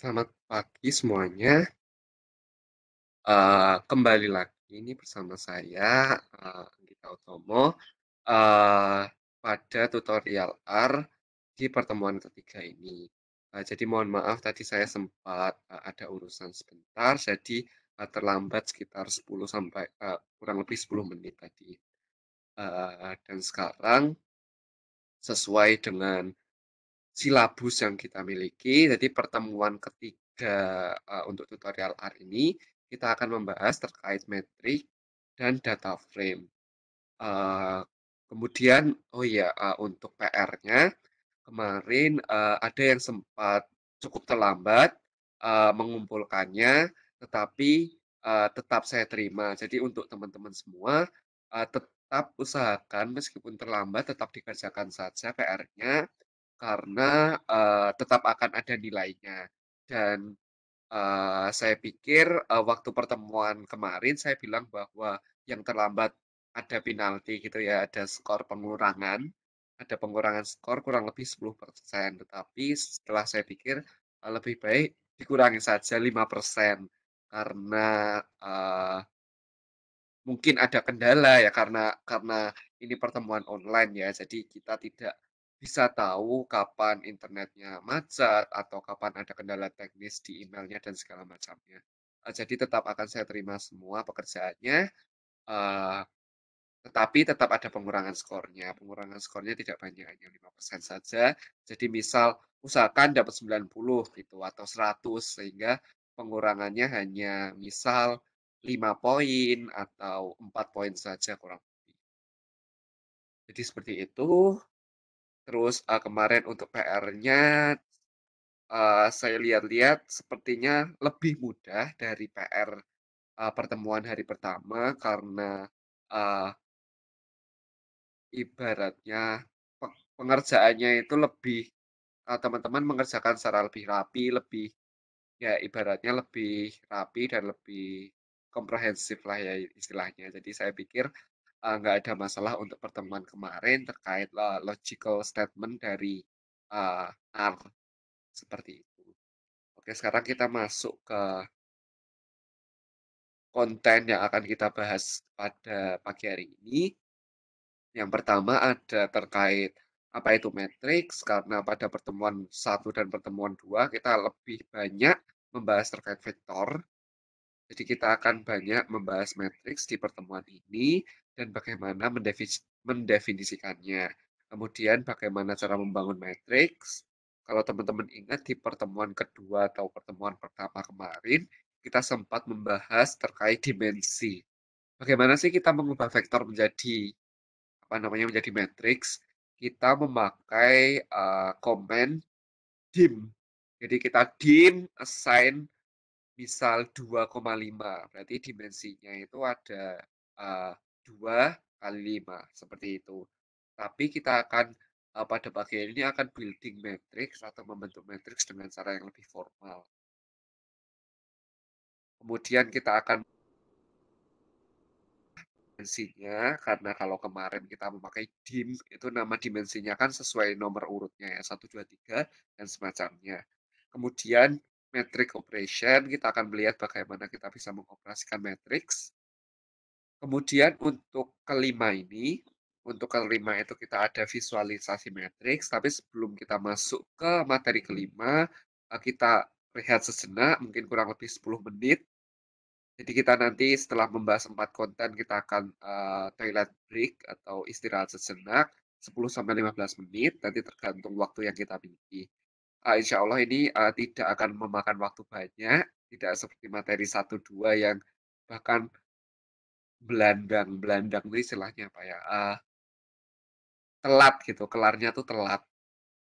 Selamat pagi semuanya. Uh, kembali lagi ini bersama saya, eee, eh, Anggita Utomo, uh, pada tutorial R di pertemuan ketiga ini. Uh, jadi mohon maaf tadi saya sempat, uh, ada urusan sebentar, jadi, uh, terlambat sekitar 10 sampai, uh, kurang lebih 10 menit tadi. Uh, dan sekarang, sesuai dengan silabus yang kita miliki. Jadi pertemuan ketiga uh, untuk tutorial R ini kita akan membahas terkait metrik dan data frame. Uh, kemudian oh ya uh, untuk PR-nya kemarin uh, ada yang sempat cukup terlambat uh, mengumpulkannya, tetapi uh, tetap saya terima. Jadi untuk teman-teman semua uh, tetap usahakan meskipun terlambat tetap dikerjakan saja PR-nya karena uh, tetap akan ada nilainya. Dan uh, saya pikir uh, waktu pertemuan kemarin saya bilang bahwa yang terlambat ada penalti gitu ya, ada skor pengurangan, ada pengurangan skor kurang lebih 10%. Tetapi setelah saya pikir uh, lebih baik dikurangi saja 5% karena uh, mungkin ada kendala ya karena karena ini pertemuan online ya jadi kita tidak bisa tahu kapan internetnya macet atau kapan ada kendala teknis di emailnya dan segala macamnya. Eh, jadi tetap akan saya terima semua pekerjaannya, eh, tetapi tetap ada pengurangan skornya. Pengurangan skornya tidak banyak, hanya 5% saja. Jadi misal usahakan dapat 90 gitu atau 100 sehingga pengurangannya hanya misal 5 poin atau 4 poin saja kurang lebih. Jadi seperti itu. Terus, uh, kemarin untuk PR-nya, uh, saya lihat-lihat sepertinya lebih mudah dari PR, uh, pertemuan hari pertama karena, uh, ibaratnya pengerjaannya itu lebih, teman teman-teman mengerjakan secara lebih rapi, lebih ya ibaratnya lebih rapi dan lebih komprehensif lah ya istilahnya. Jadi saya pikir Eh, nggak ada masalah untuk pertemuan kemarin terkait uh, logical statement dari uh, R seperti itu. Oke, sekarang kita masuk ke konten yang akan kita bahas pada pagi hari ini. Yang pertama ada terkait apa itu matriks karena pada pertemuan satu dan pertemuan dua kita lebih banyak membahas terkait vektor. Jadi kita akan banyak membahas matriks di pertemuan ini dan bagaimana mendefinisikannya. Kemudian bagaimana cara membangun matriks. Kalau teman-teman ingat di pertemuan kedua atau pertemuan pertama kemarin, kita sempat membahas terkait dimensi. Bagaimana sih kita mengubah vektor menjadi apa namanya menjadi matriks? Kita memakai uh, eh, command dim. Jadi kita dim assign misal 2,5. Berarti dimensinya itu ada uh, 2 kali 5 seperti itu. Tapi kita akan uh, pada bagian ini akan building matrix atau membentuk matrix dengan cara yang lebih formal. Kemudian kita akan dimensinya karena kalau kemarin kita memakai dim itu nama dimensinya kan sesuai nomor urutnya ya 1 2 3 dan semacamnya. Kemudian matrix operation kita akan melihat bagaimana kita bisa mengoperasikan matrix Kemudian untuk kelima ini, untuk kelima itu kita ada visualisasi matriks, tapi sebelum kita masuk ke materi kelima, eh, kita lihat sejenak, mungkin kurang lebih 10 menit. Jadi kita nanti setelah membahas empat konten, kita akan uh, toilet break atau istirahat sejenak, 10-15 menit, nanti tergantung waktu yang kita miliki. Uh, insya Allah ini uh, tidak akan memakan waktu banyak, tidak seperti materi 1-2 yang bahkan Belandang belandang itu istilahnya apa ya, uh, telat gitu, kelarnya tuh telat.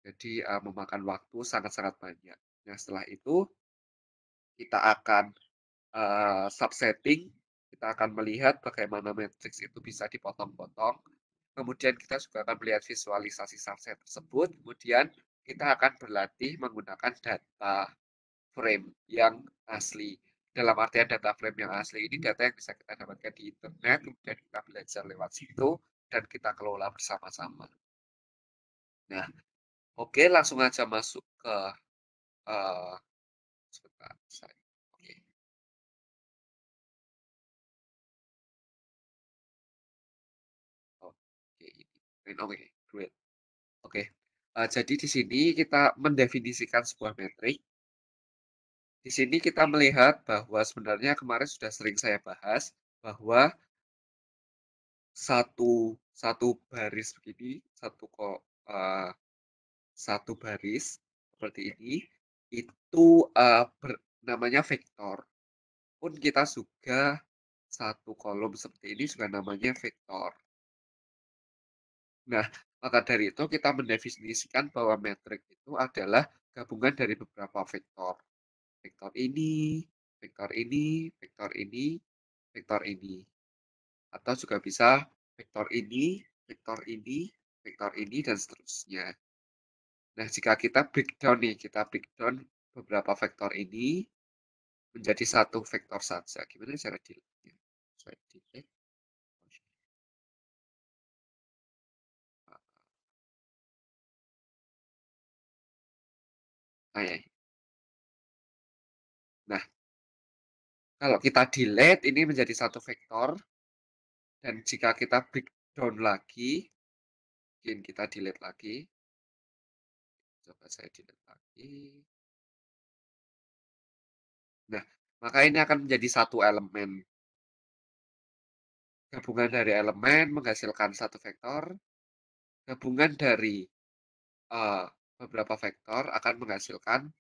Jadi, uh, memakan waktu sangat-sangat banyak. Nah, setelah itu kita akan, uh, eh, sub kita akan melihat bagaimana matriks itu bisa dipotong-potong, kemudian kita juga akan melihat visualisasi subset tersebut, kemudian kita akan berlatih menggunakan data frame yang asli dalam artian data frame yang asli ini data yang bisa kita dapatkan di internet kemudian kita belajar lewat situ dan kita kelola bersama-sama nah oke okay, langsung aja masuk ke uh, sebentar oke oke okay. oke oke uh, jadi di sini kita mendefinisikan sebuah metrik di sini kita melihat bahwa sebenarnya kemarin sudah sering saya bahas bahwa satu satu baris begini, satu kok uh, eh, satu baris seperti ini itu uh, ber, namanya vektor. Pun kita juga satu kolom seperti ini juga namanya vektor. Nah, maka dari itu kita mendefinisikan bahwa metrik itu adalah gabungan dari beberapa vektor vektor ini, vektor ini, vektor ini, vektor ini. Atau juga bisa vektor ini, vektor ini, vektor ini, dan seterusnya. Nah, jika kita breakdown nih, kita breakdown beberapa vektor ini menjadi satu vektor saja. Gimana cara dilihatnya? Saya delete. Ah, ah. ah, ya. ya. Kalau kita delete ini menjadi satu vektor dan jika kita breakdown lagi, mungkin kita delete lagi. Coba saya delete lagi. Nah, maka ini akan menjadi satu elemen. Gabungan dari elemen menghasilkan satu vektor. Gabungan dari uh, beberapa vektor akan menghasilkan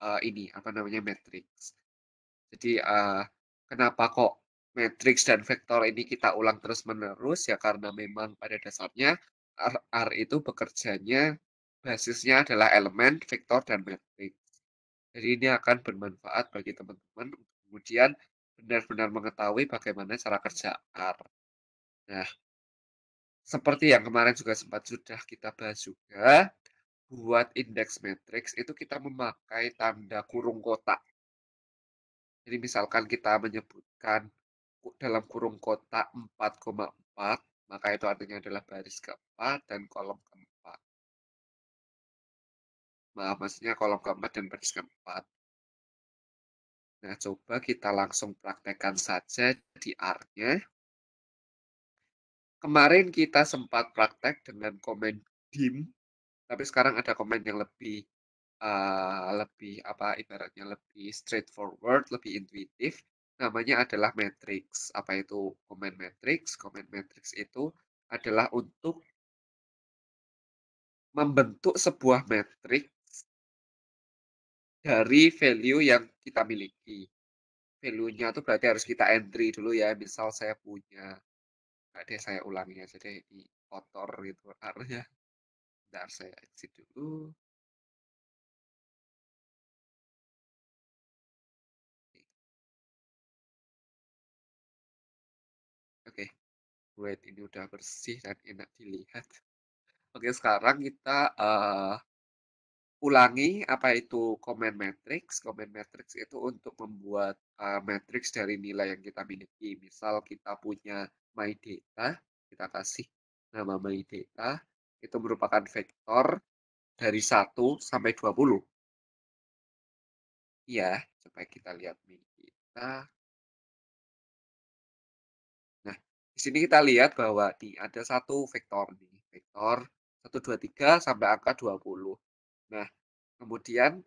uh, ini apa namanya matrix. Jadi uh, kenapa kok matriks dan vektor ini kita ulang terus-menerus ya karena memang pada dasarnya R, R itu bekerjanya basisnya adalah elemen, vektor, dan matriks. Jadi ini akan bermanfaat bagi teman-teman kemudian benar-benar mengetahui bagaimana cara kerja R. Nah, seperti yang kemarin juga sempat sudah kita bahas juga, buat indeks matriks itu kita memakai tanda kurung kotak. Jadi misalkan kita menyebutkan dalam kurung kotak 4,4, maka itu artinya adalah baris keempat dan kolom keempat. Maaf, nah, maksudnya kolom keempat dan baris keempat. Nah, coba kita langsung praktekkan saja di R-nya. Kemarin kita sempat praktek dengan komen dim, tapi sekarang ada komen yang lebih. Eh, lebih apa, ibaratnya lebih straightforward, lebih intuitif, namanya adalah matrix Apa itu Comment Matrix? Comment Matrix itu adalah untuk membentuk sebuah matrix dari value yang kita miliki. Value-nya itu berarti harus kita entry dulu ya, misal saya punya ada saya ulangi aja deh, ini kotor gitu artinya. Bentar saya exit dulu. kulit ini udah bersih dan enak dilihat. Oke, sekarang kita uh, ulangi apa itu command matrix. Command matrix itu untuk membuat uh, matrix dari nilai yang kita miliki. Misal kita punya my data, kita kasih nama my data, itu merupakan vektor dari 1 sampai 20. Iya, coba kita lihat my data. Di sini kita lihat bahwa di ada satu vektor nih, vektor 123 sampai angka 20. Nah, kemudian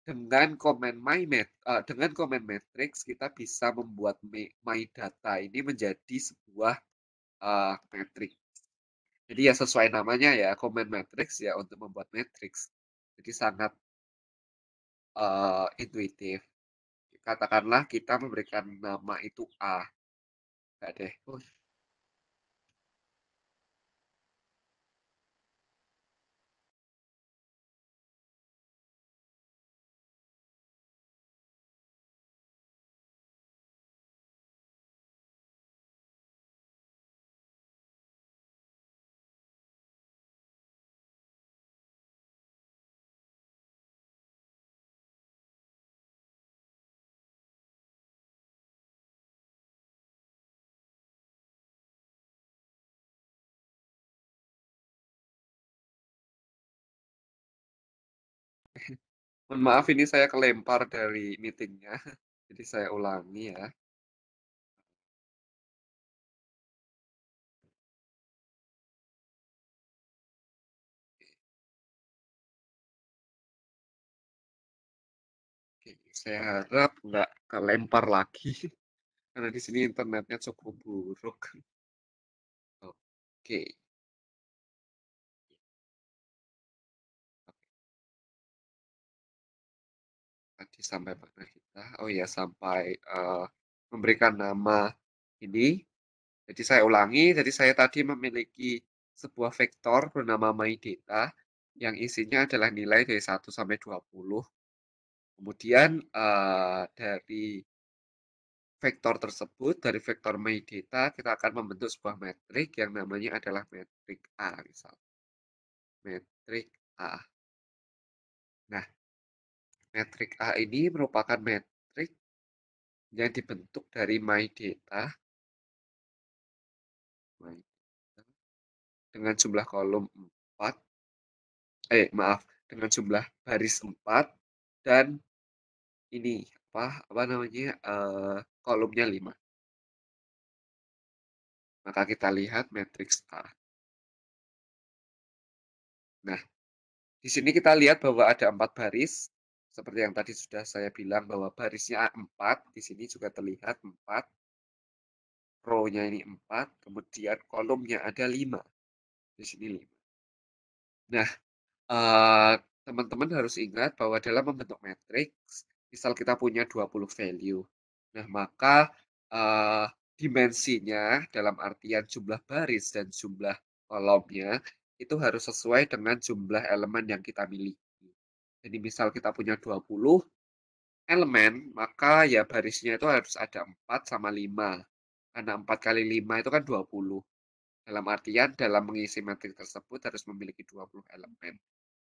dengan command my mat, uh, eh, dengan command matrix kita bisa membuat my data ini menjadi sebuah uh, matrix. Jadi ya sesuai namanya ya komen matrix ya untuk membuat matrix. Jadi sangat uh, intuitif. Katakanlah kita memberikan nama itu A. Enggak deh. Oh, Mohon maaf ini saya kelempar dari meetingnya Jadi saya ulangi ya. Oke, saya harap nggak kelempar lagi. Karena di sini internetnya cukup buruk. Oke. Jadi sampai mana kita? Oh ya, sampai uh, memberikan nama ini. Jadi saya ulangi, jadi saya tadi memiliki sebuah vektor bernama my data yang isinya adalah nilai dari 1 sampai 20. Kemudian uh, dari vektor tersebut, dari vektor my data kita akan membentuk sebuah metrik yang namanya adalah metrik A. Misal. Metrik A. Nah, Metrik A ini merupakan metrik yang dibentuk dari my data dengan jumlah kolom 4 eh maaf dengan jumlah baris 4 dan ini apa apa namanya uh, kolomnya 5 maka kita lihat matriks A nah di sini kita lihat bahwa ada empat baris seperti yang tadi sudah saya bilang bahwa barisnya 4 di sini juga terlihat 4. Row-nya ini 4, kemudian kolomnya ada 5. Di sini 5. Nah, eh, teman-teman harus ingat bahwa dalam membentuk matriks, misal kita punya 20 value. Nah, maka eh, dimensinya dalam artian jumlah baris dan jumlah kolomnya itu harus sesuai dengan jumlah elemen yang kita miliki. Jadi misal kita punya 20 elemen, maka ya barisnya itu harus ada 4 sama 5. Karena 4 kali 5 itu kan 20. Dalam artian dalam mengisi matriks tersebut harus memiliki 20 elemen.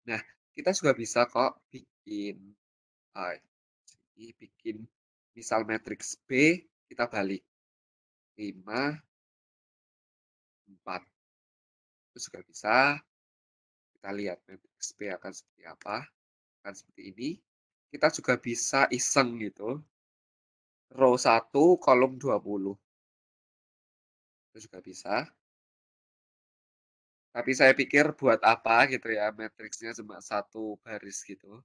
Nah, kita juga bisa kok bikin uh, bikin misal matriks B kita balik. 5 4. Itu juga bisa kita lihat matriks B akan seperti apa kan seperti ini. Kita juga bisa iseng gitu. Row 1, kolom 20. Itu juga bisa. Tapi saya pikir buat apa gitu ya, matriksnya cuma satu baris gitu.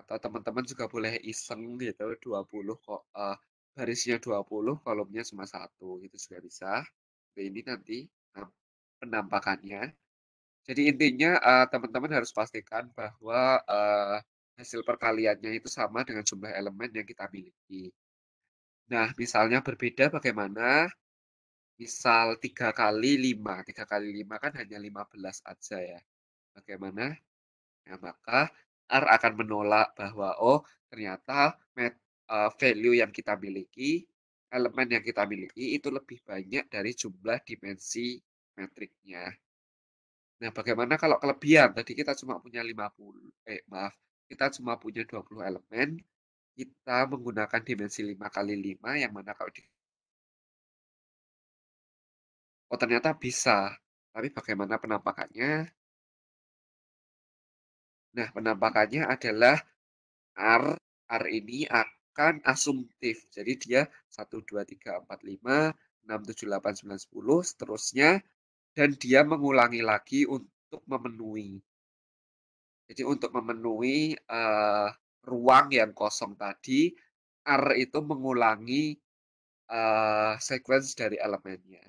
Atau teman-teman juga boleh iseng gitu, 20 kok uh, barisnya 20, kolomnya cuma satu, itu juga bisa. ini nanti eh, penampakannya. Jadi intinya teman teman-teman harus pastikan bahwa, uh, hasil perkaliannya itu sama dengan jumlah elemen yang kita miliki. Nah, misalnya berbeda bagaimana? Misal 3 kali 5, 3 kali 5 kan hanya 15 aja ya. Bagaimana? Ya maka R akan menolak bahwa, oh ternyata met uh, value yang kita miliki, elemen yang kita miliki itu lebih banyak dari jumlah dimensi metriknya. Nah, bagaimana kalau kelebihan? Tadi kita cuma punya 50, eh maaf, kita cuma punya 20 elemen, kita menggunakan dimensi 5 kali 5 yang mana kalau di Oh, ternyata bisa. Tapi bagaimana penampakannya? Nah, penampakannya adalah R, R ini akan asumtif. Jadi dia 1, 2, 3, 4, 5, 6, 7, 8, 9, 10, seterusnya dan dia mengulangi lagi untuk memenuhi. Jadi untuk memenuhi uh, ruang yang kosong tadi, R itu mengulangi uh, sequence dari elemennya.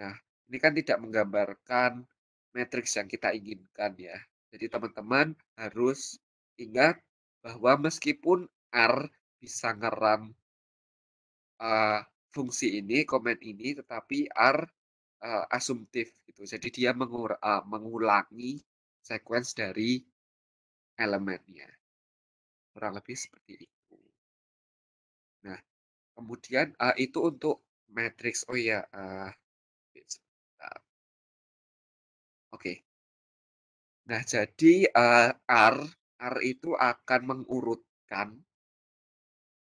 Nah, ini kan tidak menggambarkan matriks yang kita inginkan ya. Jadi teman-teman harus ingat bahwa meskipun R bisa ngeram uh, fungsi ini, komen ini, tetapi R uh, asumtif gitu. Jadi dia mengur, uh, eh, mengulangi sequence dari elemennya. Kurang lebih seperti itu. Nah, kemudian uh, itu untuk matrix. Oh ya, uh, oke. Okay. Nah, jadi uh, R R itu akan mengurutkan.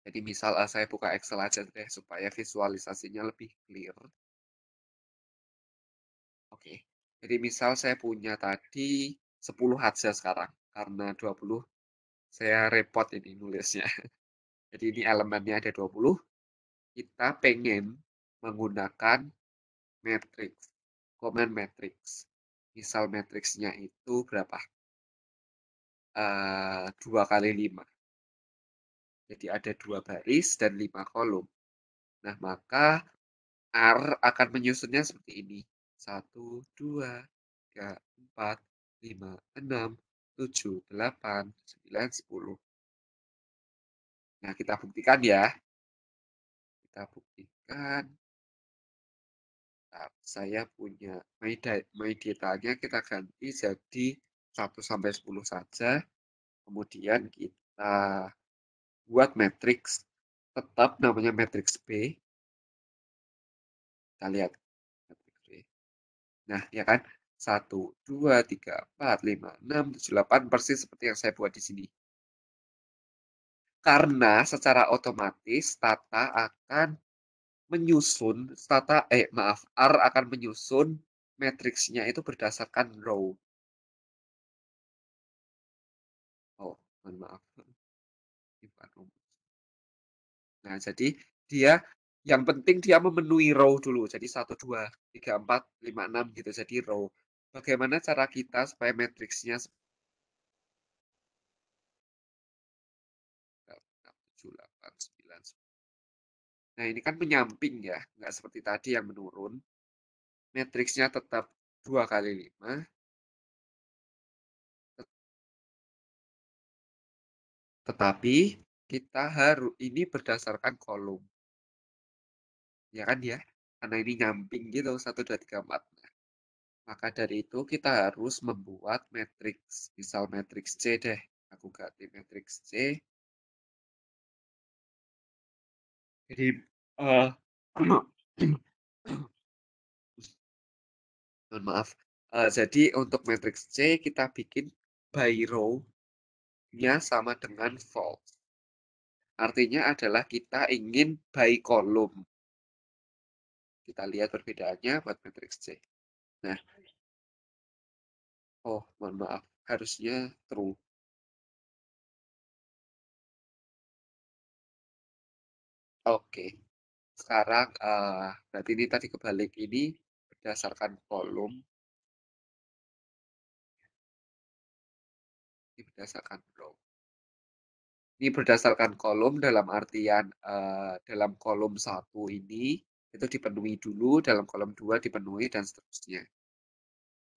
Jadi misal uh, saya buka Excel aja deh supaya visualisasinya lebih clear. Jadi misal saya punya tadi 10 hadza sekarang, karena 20 saya repot ini nulisnya. Jadi ini elemennya ada 20. Kita pengen menggunakan matrix, common matrix. Misal matrixnya itu berapa? 2 eh, kali 5. Jadi ada dua baris dan 5 kolom. Nah, maka R akan menyusunnya seperti ini satu, dua, tiga, empat, lima, enam, tujuh, delapan, sembilan, sepuluh. Nah, kita buktikan ya. Kita buktikan. Nah, saya punya my, my datanya kita ganti jadi 1 sampai 10 saja. Kemudian kita buat matriks tetap namanya matriks B. Kita lihat Nah, ya kan? satu dua tiga empat lima enam 7, 8, persis seperti yang saya buat di sini. Karena secara otomatis Tata akan menyusun, Tata, eh maaf, R akan menyusun matriksnya itu berdasarkan row. Oh, mohon maaf. Nah, jadi dia yang penting dia memenuhi row dulu. Jadi 1, 2, 3, 4, 5, 6 gitu. Jadi row. Bagaimana cara kita supaya matriksnya Nah ini kan menyamping ya. Nggak seperti tadi yang menurun. Matriksnya tetap 2 kali 5. Tetapi kita harus ini berdasarkan kolom. Ya kan ya? Karena ini nyamping gitu, satu dua tiga empat nah, maka dari itu kita harus membuat matriks, misal matriks C deh. Aku ganti matriks C. Jadi, uh, maaf. Uh, jadi untuk matriks C kita bikin by row-nya sama dengan false. Artinya adalah kita ingin by column kita lihat perbedaannya buat matriks C. Nah, oh mohon maaf, harusnya true. Oke, sekarang uh, berarti ini tadi kebalik ini berdasarkan kolom. Ini berdasarkan kolom. Ini berdasarkan kolom dalam artian uh, dalam kolom satu ini itu dipenuhi dulu dalam kolom 2 dipenuhi dan seterusnya.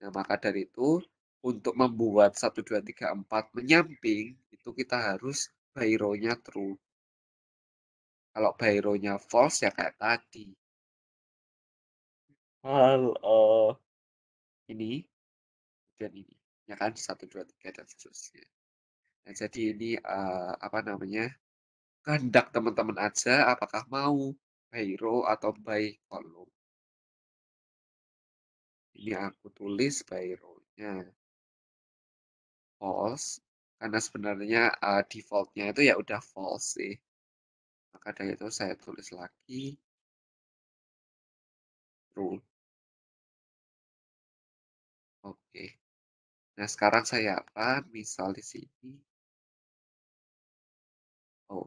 Nah, maka dari itu untuk membuat 1 2 3 4 menyamping itu kita harus byronya true. Kalau byronya false ya kayak tadi. Halo. Ini dan ini. Ya kan 1 2 3 dan seterusnya. Nah, jadi ini uh, apa namanya? kehendak teman-teman aja apakah mau Hero atau by column. Ini aku tulis hero-nya False, karena sebenarnya uh, defaultnya itu ya udah false sih. Maka dari itu saya tulis lagi true. Oke. Okay. Nah, sekarang saya apa? Misal di sini. Oh.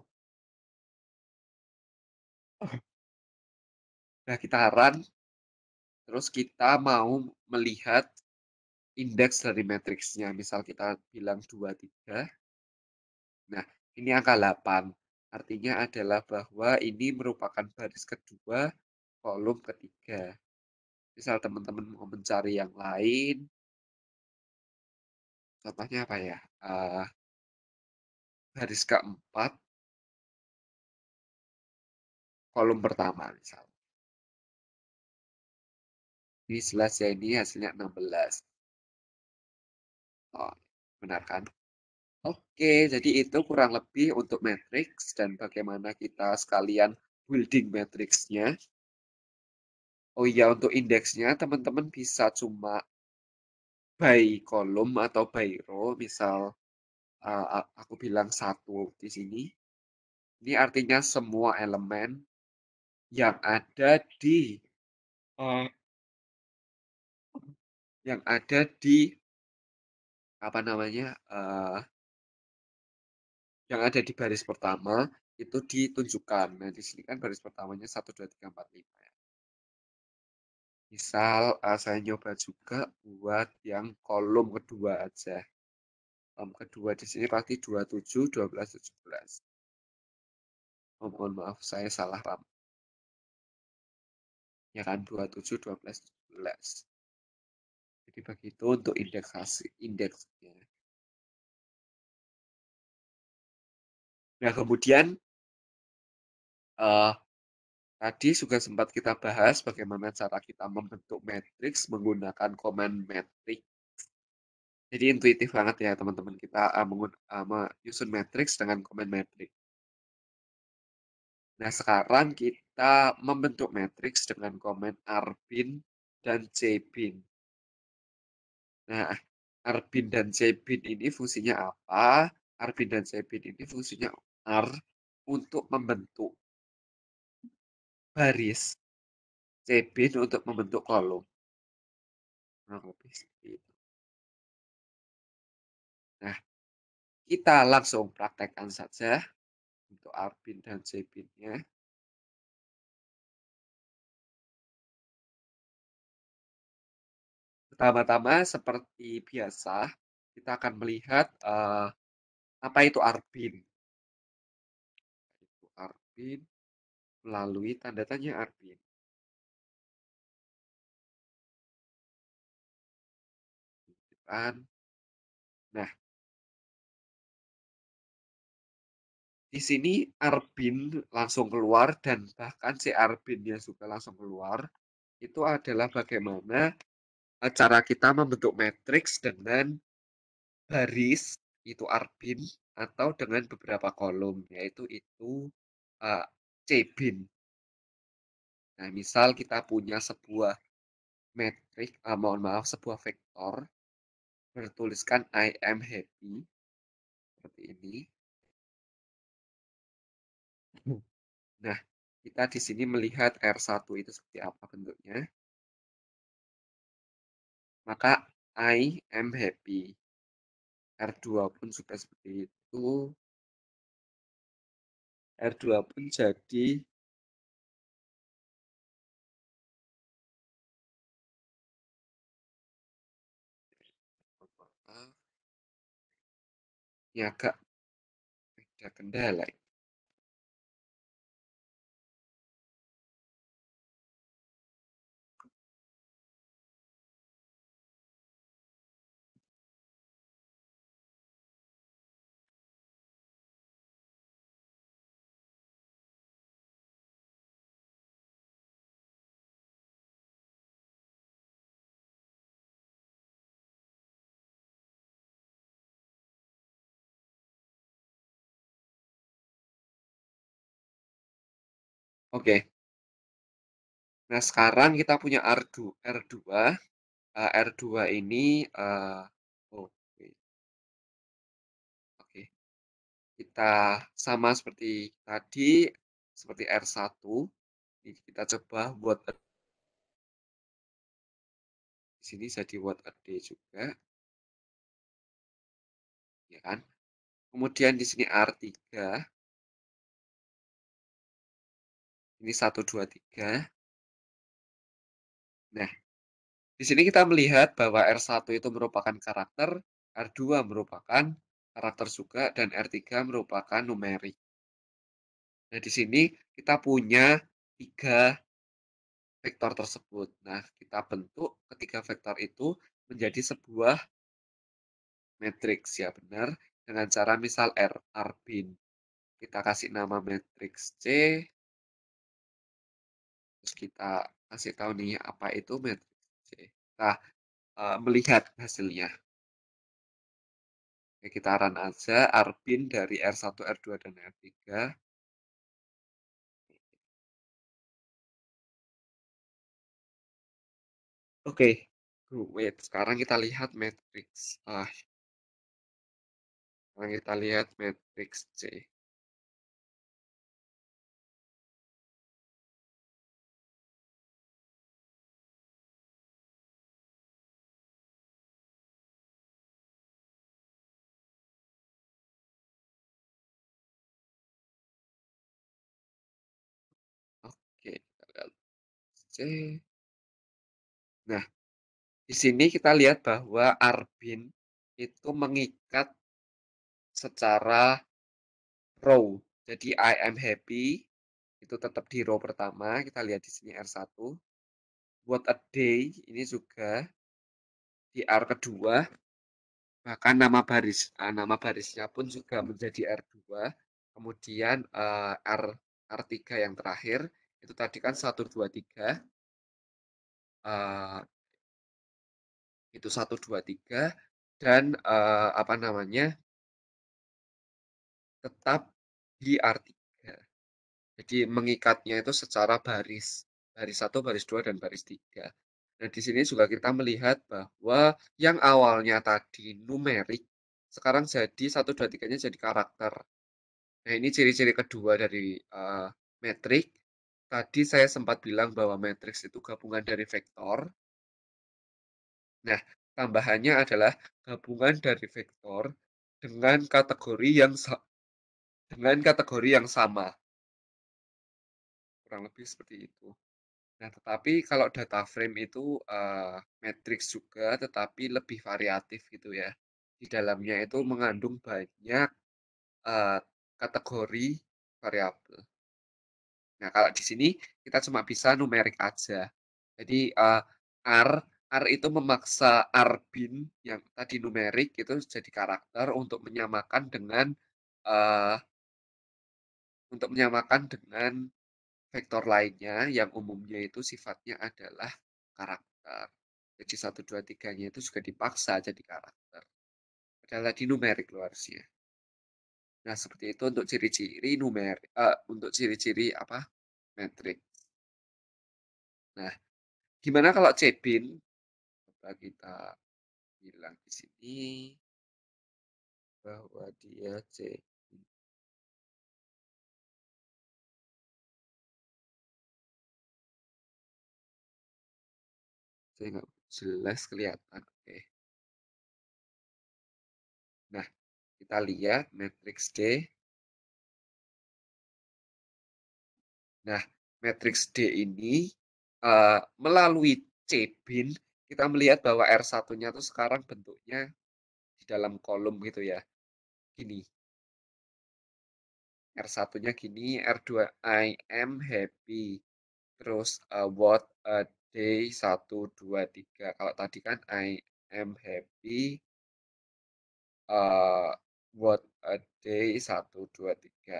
Nah, kita run, terus kita mau melihat indeks dari matriksnya. Misal kita bilang 2, 3. Nah, ini angka 8. Artinya adalah bahwa ini merupakan baris kedua, kolom ketiga. Misal teman-teman mau mencari yang lain. Contohnya apa ya? Uh, baris keempat, kolom pertama misal ini Selasa ini hasilnya 16. Oh, benar kan? Oke, jadi itu kurang lebih untuk matriks dan bagaimana kita sekalian building matriksnya. Oh iya, untuk indeksnya teman-teman bisa cuma by kolom atau by row. Misal eh, aku bilang satu di sini. Ini artinya semua elemen yang ada di eh, yang ada di apa namanya, uh, yang ada di baris pertama, itu ditunjukkan. Nah, di sini kan baris pertamanya 1, 2, 3, 4, 5 ya. Misal, uh, saya nyoba juga buat yang kolom kedua aja. Kolom kedua di sini pasti 27, 12, 17. Oh, mohon maaf saya salah ram Ya kan, 27, 12, 17. Jadi itu untuk indeksasi indeksnya. Nah, kemudian uh, tadi juga sempat kita bahas bagaimana cara kita membentuk matriks menggunakan command matrix. Jadi intuitif banget ya teman-teman kita uh, menyusun uh, matriks dengan command matrix. Nah, sekarang kita membentuk matriks dengan command arbin dan cbin. Nah, Arbin dan Zebin ini fungsinya apa? Arbin dan Zebin ini fungsinya R untuk membentuk baris. Zebin untuk membentuk kolom. Nah, kita langsung praktekkan saja untuk Arbin dan Zebinnya. Pertama-tama seperti biasa, kita akan melihat, uh, apa itu Arbin. Itu Arbin, melalui tanda tanya Arbin. Nah di sini Arbin langsung keluar dan bahkan si Arbinnya juga langsung keluar, itu adalah bagaimana Eh, cara kita membentuk matriks dengan baris itu arbin atau dengan beberapa kolom yaitu itu uh, cbin. Nah, misal kita punya sebuah matrix uh, mohon maaf, sebuah vektor bertuliskan I am happy seperti ini. Nah, kita di sini melihat R1 itu seperti apa bentuknya. Maka I am happy. R2 pun juga seperti itu. R2 pun jadi ini agak ya, ada kendala ini. Oke. Nah, sekarang kita punya R2 R2, uh, R2 ini, Uh, oh, Okay. Oke. Kita sama seperti tadi, seperti R1, ini kita coba buat Di sini jadi buat a juga. Ya kan? Kemudian di sini R3. Ini 1, 2, 3. Nah, di sini kita melihat bahwa R1 itu merupakan karakter, R2 merupakan karakter juga, dan R3 merupakan numerik. Nah, di sini kita punya tiga vektor tersebut. Nah, kita bentuk ketiga vektor itu menjadi sebuah matriks ya benar dengan cara misal R, R bin. Kita kasih nama matriks C, kita kasih tahu nih apa itu matrix C. kita uh, melihat hasilnya. Oke, kita run aja Arbin dari R1, R2, dan R3. Oke, okay. wait. Sekarang kita lihat matrix Ah. Sekarang kita lihat matrix C. Nah, di sini kita lihat bahwa Arbin itu mengikat secara row. Jadi I am happy itu tetap di row pertama. Kita lihat di sini R1. What a day ini juga di R kedua. Bahkan nama baris eh, nama barisnya pun juga menjadi R2. Kemudian eh, R R3 yang terakhir itu tadi kan satu dua tiga itu satu dua tiga Dan uh, apa namanya, tetap di R3. Jadi mengikatnya itu secara baris. Baris satu baris dua dan baris tiga Nah, di sini juga kita melihat bahwa yang awalnya tadi numerik, sekarang jadi satu dua tiganya jadi karakter. Nah, ini ciri-ciri kedua dari uh, metrik. Tadi saya sempat bilang bahwa matriks itu gabungan dari vektor. Nah, tambahannya adalah gabungan dari vektor dengan kategori yang dengan kategori yang sama. Kurang lebih seperti itu. Nah, tetapi kalau data frame itu uh, eh, matriks juga, tetapi lebih variatif gitu ya. Di dalamnya itu mengandung banyak uh, kategori variabel. Nah, kalau di sini kita cuma bisa numerik aja. Jadi uh, R R itu memaksa R bin yang tadi numerik itu jadi karakter untuk menyamakan dengan uh, untuk menyamakan dengan vektor lainnya yang umumnya itu sifatnya adalah karakter. Jadi 1, 2, 3-nya itu juga dipaksa jadi karakter. Adalah di numerik luarsnya. Nah, seperti itu untuk ciri-ciri numer uh, untuk ciri-ciri apa? metrik. Nah, gimana kalau cebin? Coba kita bilang di sini bahwa dia C. Saya nggak jelas kelihatan. Kita lihat matrix D. Nah, matrix D ini uh, melalui C bin kita melihat bahwa R1-nya itu sekarang bentuknya di dalam kolom gitu ya. Gini. R1-nya gini, R2 I am happy. Terus uh, what a day 1 2 3. Kalau tadi kan I am happy. Uh, What a Day 1, 2, 3.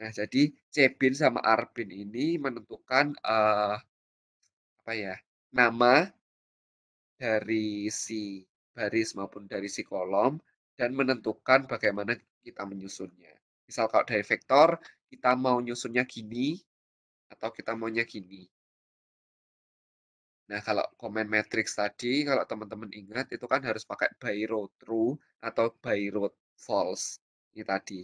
Nah, jadi Chebin sama Arbin ini menentukan uh, apa ya? Nama dari si baris maupun dari si kolom dan menentukan bagaimana kita menyusunnya. Misal kalau dari vektor, kita mau nyusunnya gini atau kita maunya gini. Nah, kalau komen matrix tadi, kalau teman-teman ingat, itu kan harus pakai by row true atau by row false ini tadi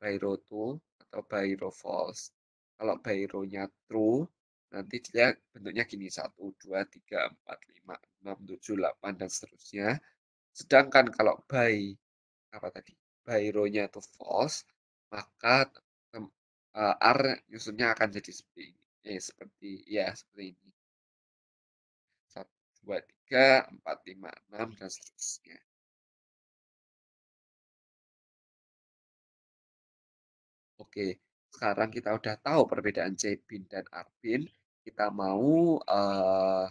Bairo to atau Bairo false kalau Baironya true nanti dia bentuknya gini 1, 2, 3, 4, 5, 6, 7, 8 dan seterusnya sedangkan kalau by apa tadi Baironya itu false maka uh, R nyusunnya akan jadi seperti ini eh seperti ya seperti ini 1, 2, 3, 4, 5, 6 dan seterusnya Oke, sekarang kita udah tahu perbedaan C dan Arbin. Kita mau uh,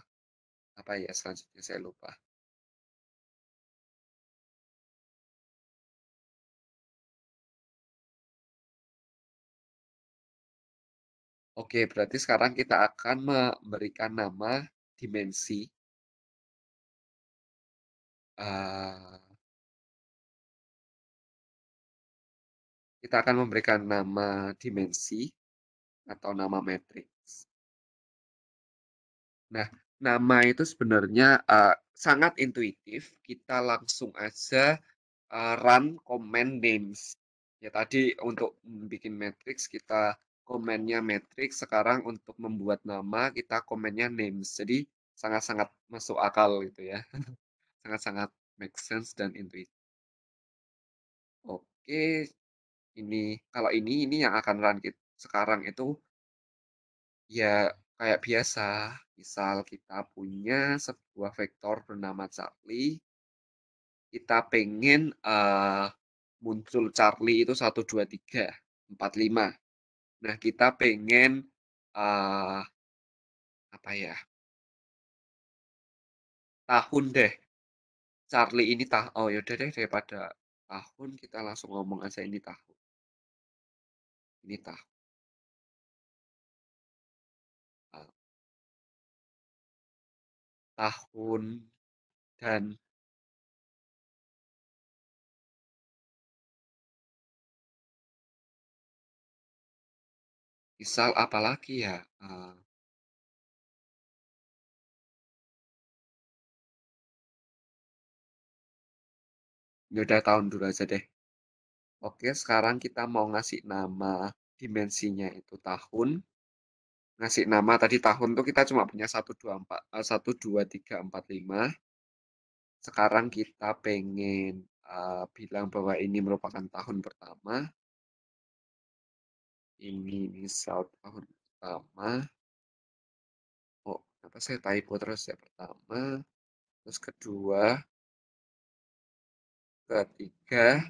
apa ya selanjutnya saya lupa. Oke, berarti sekarang kita akan memberikan nama dimensi. Uh, Kita akan memberikan nama dimensi atau nama matrix. Nah, nama itu sebenarnya uh, sangat intuitif. Kita langsung aja uh, run command names. Ya tadi untuk bikin matrix kita komennya matrix sekarang untuk membuat nama kita komennya names jadi sangat-sangat masuk akal gitu ya sangat-sangat make sense dan intuitif oke ini, kalau ini, ini yang akan run kita sekarang itu ya kayak biasa. Misal kita punya sebuah vektor bernama Charlie, kita pengen uh, muncul Charlie itu satu dua tiga empat lima. Nah, kita pengen uh, apa ya? Tahun deh. Charlie ini tah oh yaudah deh daripada tahun kita langsung ngomong aja ini tahun. Ini tahu. Ah. Tahun dan misal apalagi ya uh, udah tahun dulu aja deh Oke, sekarang kita mau ngasih nama dimensinya itu tahun. Ngasih nama tadi tahun tuh kita cuma punya 1, 2, 4, 1, 2, 3, 4, 5. Sekarang kita pengen uh, bilang bahwa ini merupakan tahun pertama. Ini misal tahun pertama. Oh, kenapa saya typo terus ya pertama. Terus kedua. Ketiga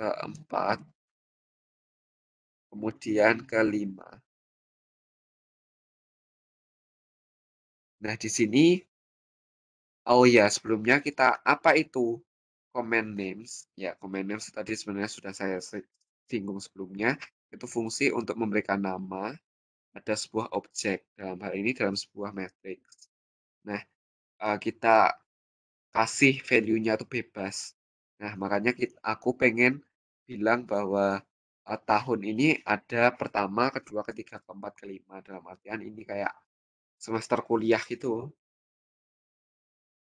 keempat, kemudian kelima. Nah, di sini, oh ya, sebelumnya kita, apa itu command names? Ya, command names tadi sebenarnya sudah saya singgung sebelumnya. Itu fungsi untuk memberikan nama pada sebuah objek, dalam hal ini dalam sebuah matrix. Nah, eh, kita kasih value-nya itu bebas. Nah, makanya kita, aku pengen bilang bahwa uh, tahun ini ada pertama, kedua, ketiga, keempat, kelima. Dalam artian ini kayak semester kuliah gitu.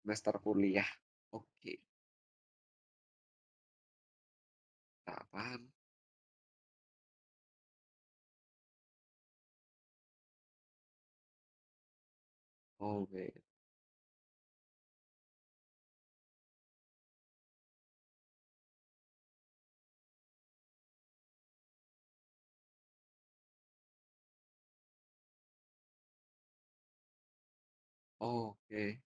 Semester kuliah. Oke. Okay. Apaan? Oh, wait. Oke.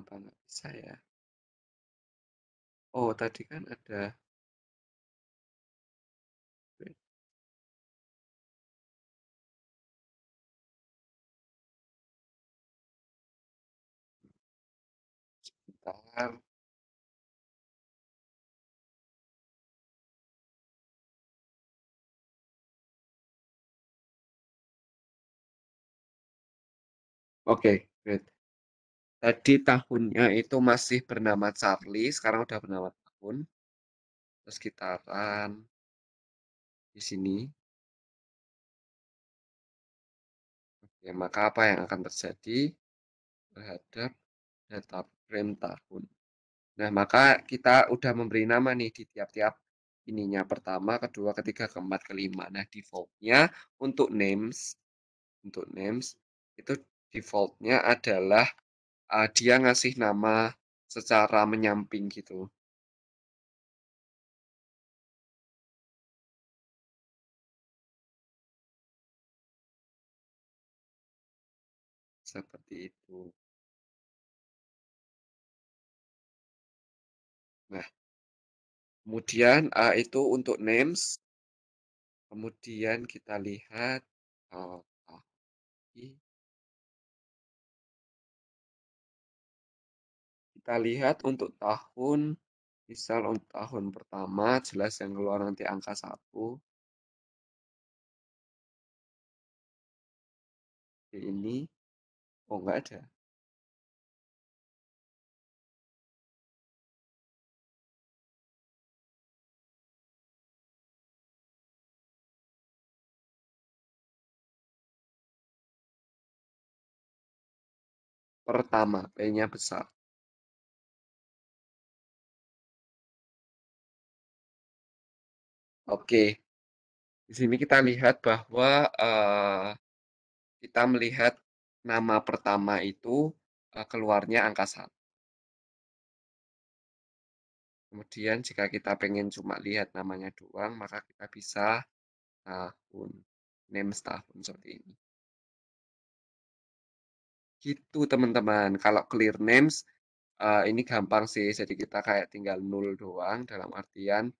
Apa nggak bisa ya? Oh, tadi kan ada Um, Oke, great. Tadi tahunnya itu masih bernama Charlie, sekarang udah bernama tahun. Terus gitaran di sini. Oke, maka apa yang akan terjadi terhadap data rem tahun. Nah, maka kita udah memberi nama nih di tiap-tiap ininya pertama, kedua, ketiga, keempat, kelima. Nah, defaultnya untuk names, untuk names itu defaultnya adalah uh, dia ngasih nama secara menyamping gitu. Seperti itu. Kemudian A eh, itu untuk names. Kemudian kita lihat oh, i. kita lihat untuk tahun misal untuk tahun pertama jelas yang keluar nanti angka 1 ini oh enggak ada Pertama, P-nya besar. Oke. Di sini kita lihat bahwa, uh, kita melihat nama pertama itu, uh, keluarnya angka 1. Kemudian jika kita pengen cuma lihat namanya doang, maka kita bisa tahun, name tahun seperti ini. Gitu teman-teman. Kalau clear names uh, ini gampang sih. Jadi kita kayak tinggal nol doang dalam artian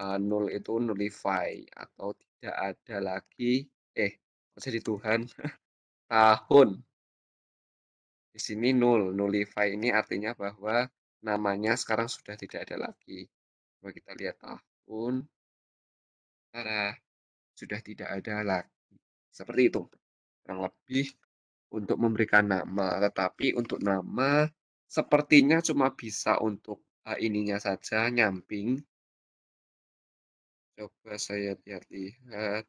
uh, eh, nol itu nullify atau tidak ada lagi eh jadi Tuhan tahun. Di sini nol, nullify ini artinya bahwa namanya sekarang sudah tidak ada lagi. Coba kita lihat tahun. cara sudah tidak ada lagi. Seperti itu. Kurang lebih untuk memberikan nama, tetapi untuk nama sepertinya cuma bisa untuk uh, ininya saja nyamping. Coba saya lihat-lihat.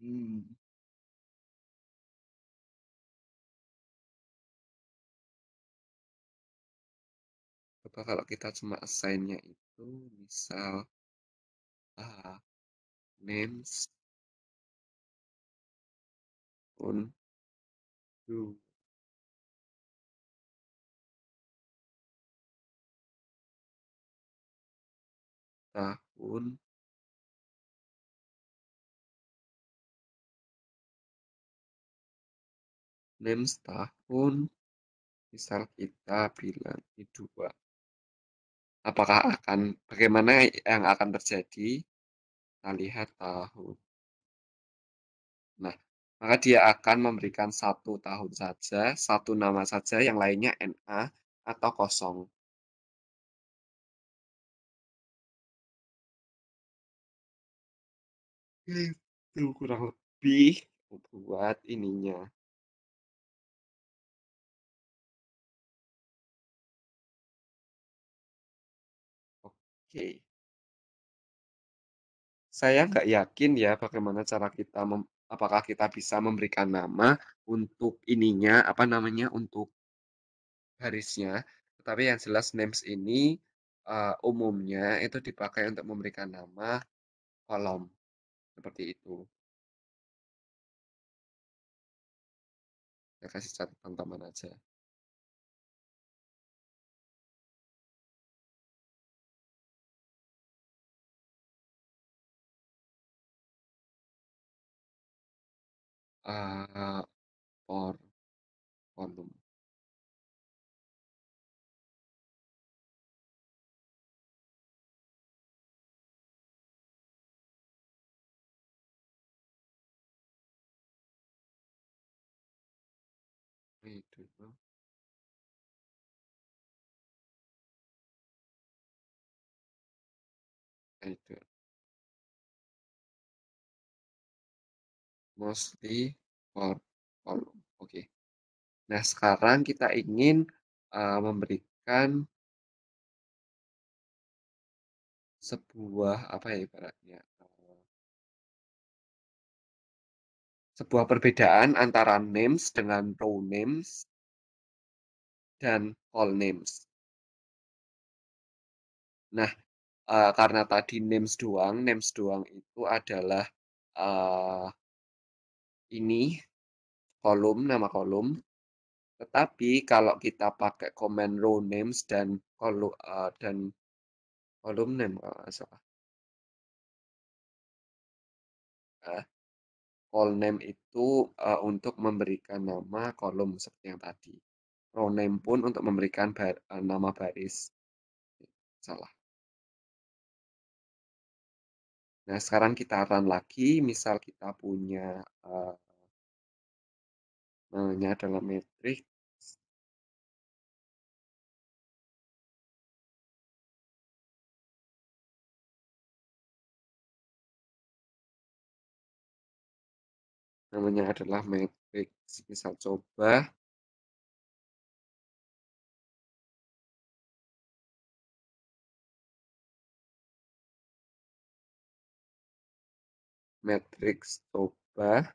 Hmm. Coba kalau kita cuma assign-nya itu misal ah names on du. Tahun names tahun misal kita bilang ini dua apakah akan bagaimana yang akan terjadi lihat tahun, Nah, maka dia akan memberikan satu tahun saja, satu nama saja, yang lainnya NA atau kosong. Itu kurang lebih buat ininya. Oke saya nggak yakin ya bagaimana cara kita mem, apakah kita bisa memberikan nama untuk ininya apa namanya untuk barisnya tetapi yang jelas names ini uh, umumnya itu dipakai untuk memberikan nama kolom seperti itu saya kasih catatan teman aja Ah, eh, volume Itu Itu. Mostly kolom. Oke. Nah, sekarang kita ingin uh, memberikan sebuah apa ya ibaratnya sebuah perbedaan antara names dengan row names dan call names. Nah, uh, karena tadi names doang, names doang itu adalah uh, ini kolom nama kolom, Tetapi kalau kita pakai command row names dan kolom uh, eh, dan kolom name kalau Uh, call name itu uh, untuk memberikan nama kolom seperti yang tadi. Row name pun untuk memberikan bar, uh, nama baris. Salah. Nah, sekarang kita run lagi, misal kita punya, namanya adalah metrik Namanya adalah metrik misal coba matriks Toba.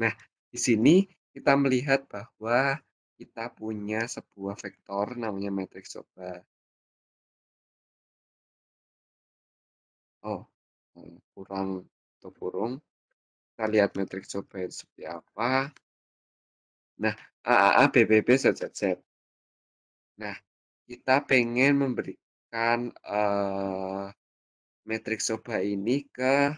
Nah, di sini kita melihat bahwa kita punya sebuah vektor namanya matriks Toba. Oh, eh, kurang atau burung. Kita lihat matriks Toba itu seperti apa. Nah, a a a, b b b, AAA, BBB, ZZZ. Nah, kita pengen memberikan uh, eh, matriks soba ini ke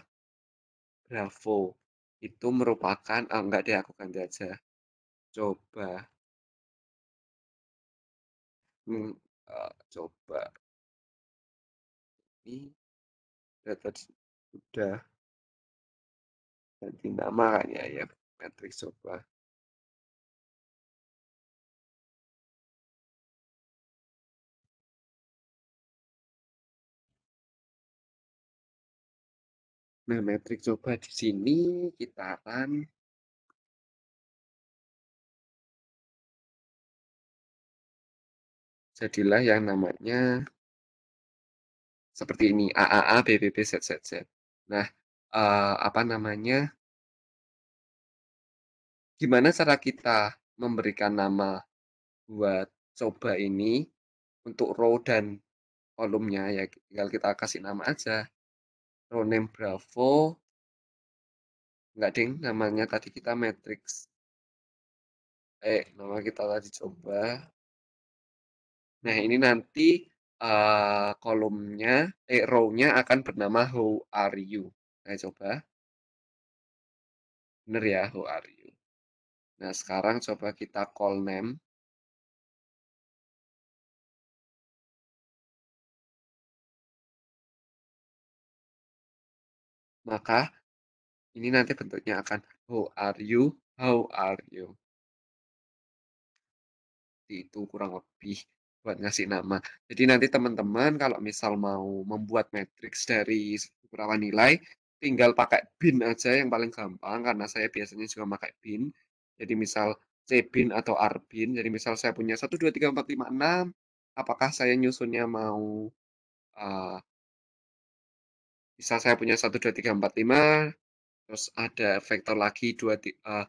Bravo. Itu merupakan oh enggak deh aku ganti aja. Coba hmm, uh, coba Ini data sudah, ganti nama kayaknya ya, Matrix coba. Nah, metrik coba di sini kita akan jadilah yang namanya seperti ini AAA BBB ZZZ. Nah, eh, apa namanya? Gimana cara kita memberikan nama buat coba ini untuk row dan kolomnya ya tinggal kita kasih nama aja Ronem Bravo. Enggak, ding. Namanya tadi kita Matrix. Eh, nama kita tadi coba. Nah, ini nanti uh, kolomnya, eh, eh row akan bernama How Are You. Saya nah, coba. Bener ya, How Are You. Nah, sekarang coba kita call name. Maka ini nanti bentuknya akan How are you? How are you? Itu kurang lebih buat ngasih nama. Jadi nanti teman-teman kalau misal mau membuat matriks dari beberapa nilai, tinggal pakai bin aja yang paling gampang karena saya biasanya juga pakai bin. Jadi misal C bin atau R bin. Jadi misal saya punya 1 2 3 4 5 6, apakah saya nyusunnya mau uh, bisa saya punya 1, 2, 3, 4, 5, terus ada vektor lagi 2, 3, uh,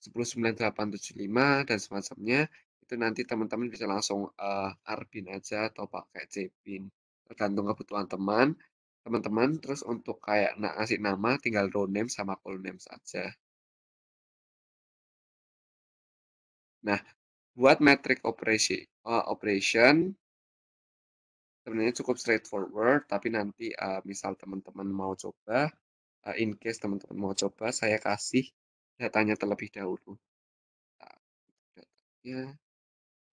10, 9, 8, 7, 5, dan semacamnya, itu nanti teman-teman bisa langsung uh, eh, arbin aja atau pakai cbin tergantung kebutuhan teman teman-teman terus untuk kayak nak ngasih nama tinggal row name sama column name saja nah buat metric operation uh, operation Sebenarnya cukup straightforward, tapi nanti, uh, misal teman-teman mau coba, uh, in case teman-teman mau coba, saya kasih datanya terlebih dahulu. Eee,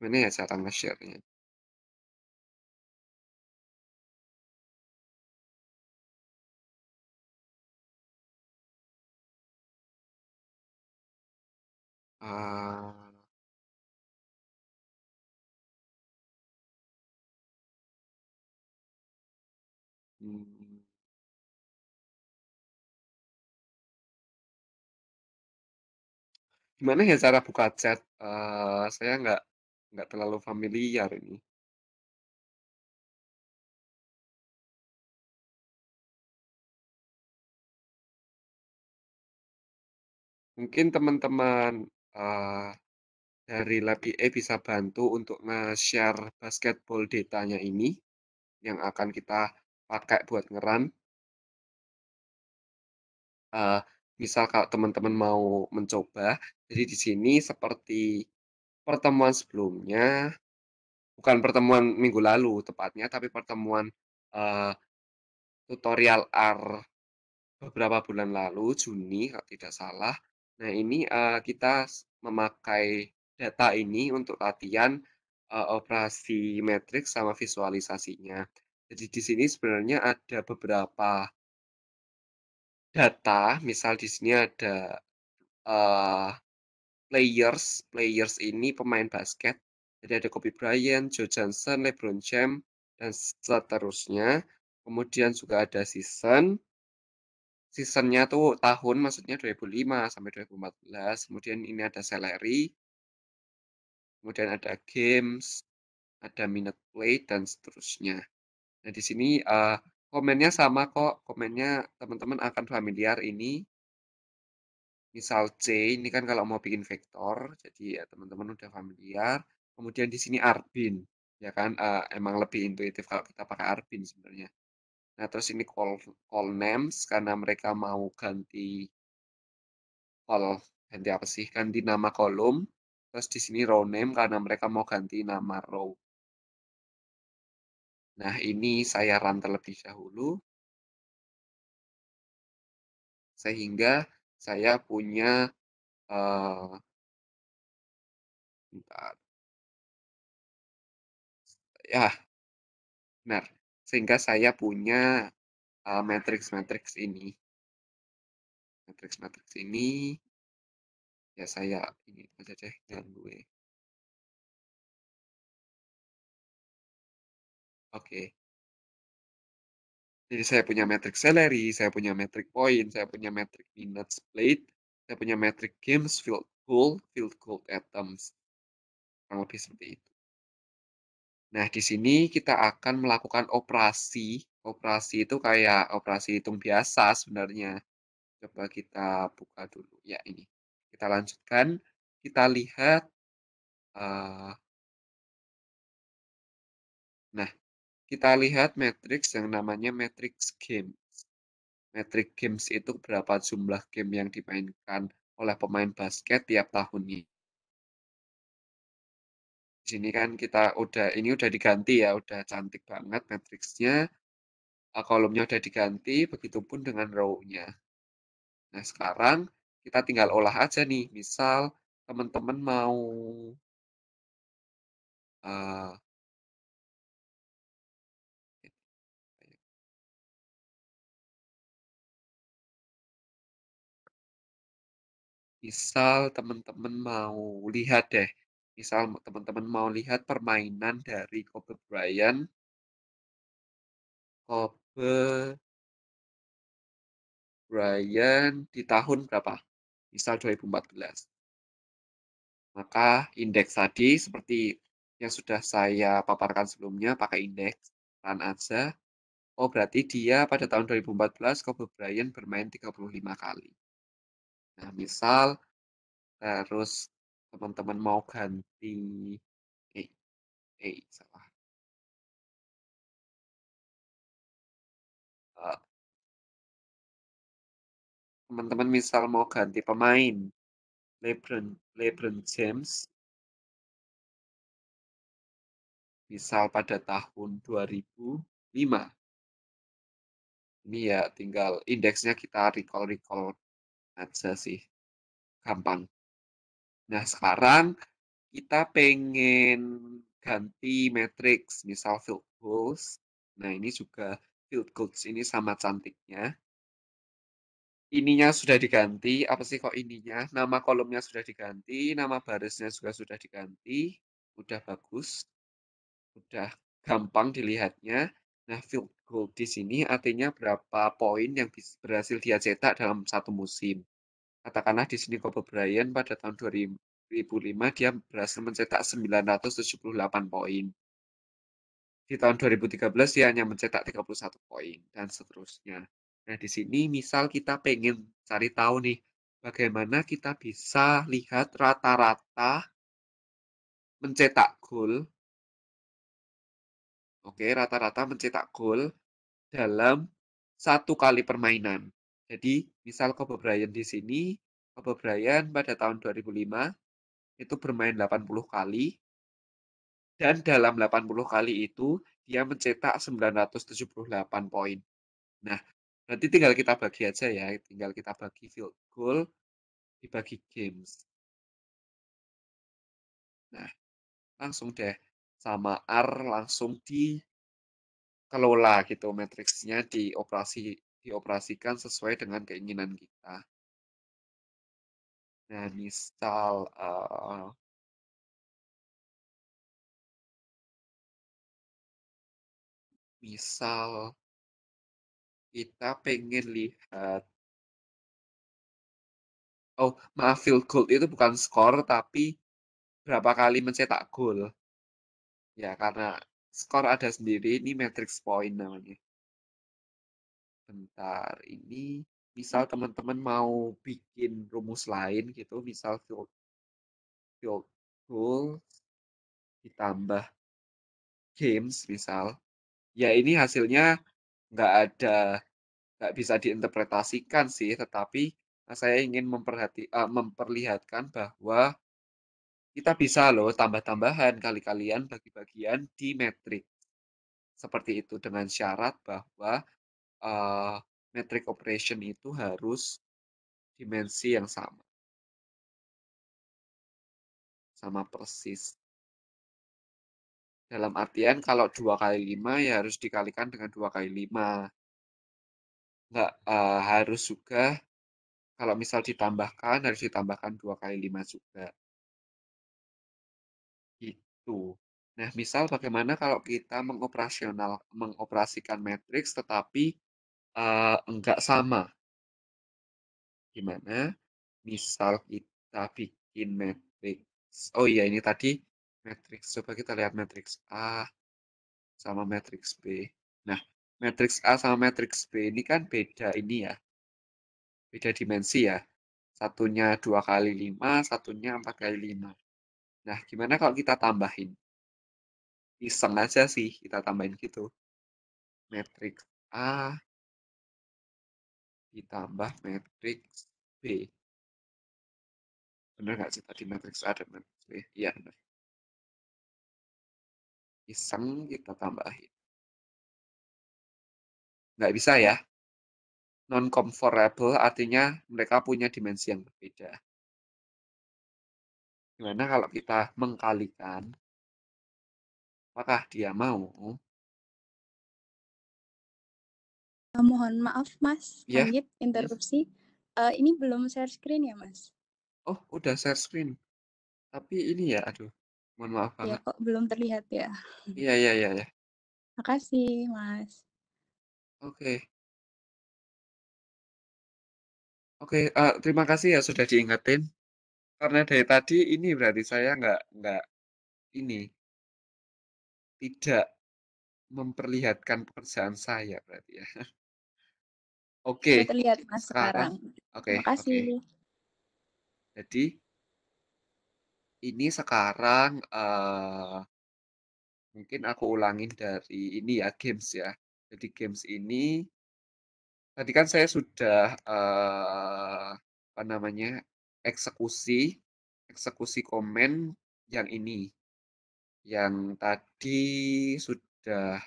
datanya, ya cara nge-share-nya? uh, Gimana ya cara buka chat? Uh, saya nggak nggak terlalu familiar ini. Mungkin teman-teman, uh, dari Lab IE bisa bantu untuk nge-share basketball datanya ini, yang akan kita pakai buat ngeran Uh, eh, misal kalau teman-teman mau mencoba, jadi di sini seperti pertemuan sebelumnya, bukan pertemuan minggu lalu tepatnya, tapi pertemuan, uh, tutorial R beberapa bulan lalu, Juni kalau tidak salah. Nah ini, uh, kita memakai data ini untuk latihan, uh, operasi matriks sama visualisasinya. Jadi di sini sebenarnya ada beberapa data, misal di sini ada uh, players, players ini pemain basket. Jadi ada Kobe Bryant, Joe Johnson, LeBron James, dan seterusnya. Kemudian juga ada season. Seasonnya tuh tahun maksudnya 2005 sampai 2014. Kemudian ini ada salary. Kemudian ada games, ada minute play, dan seterusnya. Nah, di sini, uh, komennya sama kok, komennya teman-teman akan familiar ini. Misal C, ini kan kalau mau bikin vektor, jadi ya teman-teman udah familiar. Kemudian di sini Arbin, ya kan, uh, emang lebih intuitif kalau kita pakai Arbin sebenarnya. Nah, terus ini col col names karena mereka mau ganti col ganti apa sih, ganti nama kolom. Terus di sini row name karena mereka mau ganti nama row. Nah, ini saya run terlebih dahulu. Sehingga saya punya uh, bentar. Ya, benar. Sehingga saya punya eh, matrix-matrix ini. Matrix-matrix ini ya saya ini aja deh yang gue. Ya. Oke. Jadi saya punya metric salary, saya punya metric point, saya punya metric minutes played, saya punya metric games field goal, field goal attempts. Kurang lebih seperti itu. Nah, di sini kita akan melakukan operasi. Operasi itu kayak operasi hitung biasa sebenarnya. Coba kita buka dulu. Ya, ini. Kita lanjutkan. Kita lihat. Eh, nah, kita lihat matriks yang namanya matrix games. Matrix games itu berapa jumlah game yang dimainkan oleh pemain basket tiap tahunnya. Di sini kan kita udah ini udah diganti ya, udah cantik banget matriksnya. Eh, kolomnya udah diganti, begitupun dengan row-nya. Nah, sekarang kita tinggal olah aja nih. Misal teman-teman mau uh, Misal teman-teman mau lihat deh, misal teman-teman mau lihat permainan dari Kobe Bryant, Kobe Bryant di tahun berapa? Misal 2014. Maka indeks tadi seperti yang sudah saya paparkan sebelumnya pakai indeks run aja. Oh berarti dia pada tahun 2014 Kobe Bryant bermain 35 kali. Nah, misal terus teman-teman mau ganti eh eh salah. Teman-teman misal mau ganti pemain LeBron LeBron James misal pada tahun 2005 ini ya tinggal indeksnya kita recall recall aja sih. Gampang. Nah, sekarang kita pengen ganti matrix, misal field goals. Nah, ini juga field goals ini sama cantiknya. Ininya sudah diganti, apa sih kok ininya? Nama kolomnya sudah diganti, nama barisnya juga sudah diganti. Udah bagus. Udah gampang dilihatnya. Nah, field goal di sini artinya berapa poin yang berhasil dia cetak dalam satu musim. Katakanlah di sini Kobe Bryant pada tahun 2005 dia berhasil mencetak 978 poin. Di tahun 2013 dia hanya mencetak 31 poin dan seterusnya. Nah, di sini misal kita pengen cari tahu nih bagaimana kita bisa lihat rata-rata mencetak gol Oke, rata-rata mencetak gol dalam satu kali permainan. Jadi, misal Kobe Bryant di sini, Kobe Bryant pada tahun 2005 itu bermain 80 kali dan dalam 80 kali itu dia mencetak 978 poin. Nah, nanti tinggal kita bagi aja ya, tinggal kita bagi field goal dibagi games. Nah, langsung deh sama R langsung dikelola gitu matriksnya dioperasi dioperasikan sesuai dengan keinginan kita. Nah, misal uh, misal kita pengen lihat oh maaf field goal itu bukan skor tapi berapa kali mencetak gol Ya, karena skor ada sendiri, ini matrix point namanya. Bentar, ini misal teman-teman mau bikin rumus lain gitu, misal field, field goal ditambah games misal, ya ini hasilnya nggak ada, nggak bisa diinterpretasikan sih, tetapi nah, saya ingin memperhati, uh, memperlihatkan bahwa kita bisa loh tambah-tambahan kali-kalian bagi-bagian di metrik. Seperti itu dengan syarat bahwa uh, operation itu harus dimensi yang sama. Sama persis. Dalam artian kalau 2 kali 5 ya harus dikalikan dengan 2 kali 5. Nggak, uh, harus juga kalau misal ditambahkan, harus ditambahkan 2 kali 5 juga itu. Nah, misal bagaimana kalau kita mengoperasional mengoperasikan matriks tetapi, uh, enggak sama? Gimana misal kita bikin matriks oh iya ini tadi matriks coba kita lihat matriks A sama matriks B. Nah, matriks A sama matriks B ini kan beda ini ya beda dimensi ya. Satunya dua kali lima, satunya empat kali lima. Nah, gimana kalau kita tambahin? Iseng aja sih kita tambahin gitu. Matrix A ditambah matrix B. bener nggak sih tadi matrix A dan matrix B? Iya, bener. Iseng kita tambahin. Nggak bisa ya. Non-comfortable artinya mereka punya dimensi yang berbeda. Gimana kalau kita mengkalikan? Apakah dia mau? Eh, mohon maaf Mas, Ya. lanjut iya. interupsi. Uh, ini belum share screen ya Mas? Oh, udah share screen. Tapi ini ya, aduh, mohon maaf Ya kok belum terlihat ya? Iya, iya, iya, Terima iya. kasih Mas. Oke. Oke, uh, terima kasih ya sudah diingetin. Karena dari tadi ini berarti saya nggak nggak ini tidak memperlihatkan pekerjaan saya berarti ya. Oke. Okay. terlihat Mas sekarang. Oke. Terima kasih. Oke. Jadi ini sekarang uh, mungkin aku ulangin dari ini ya games ya. Jadi games ini tadi kan saya sudah uh, apa namanya eksekusi eksekusi komen yang ini yang tadi sudah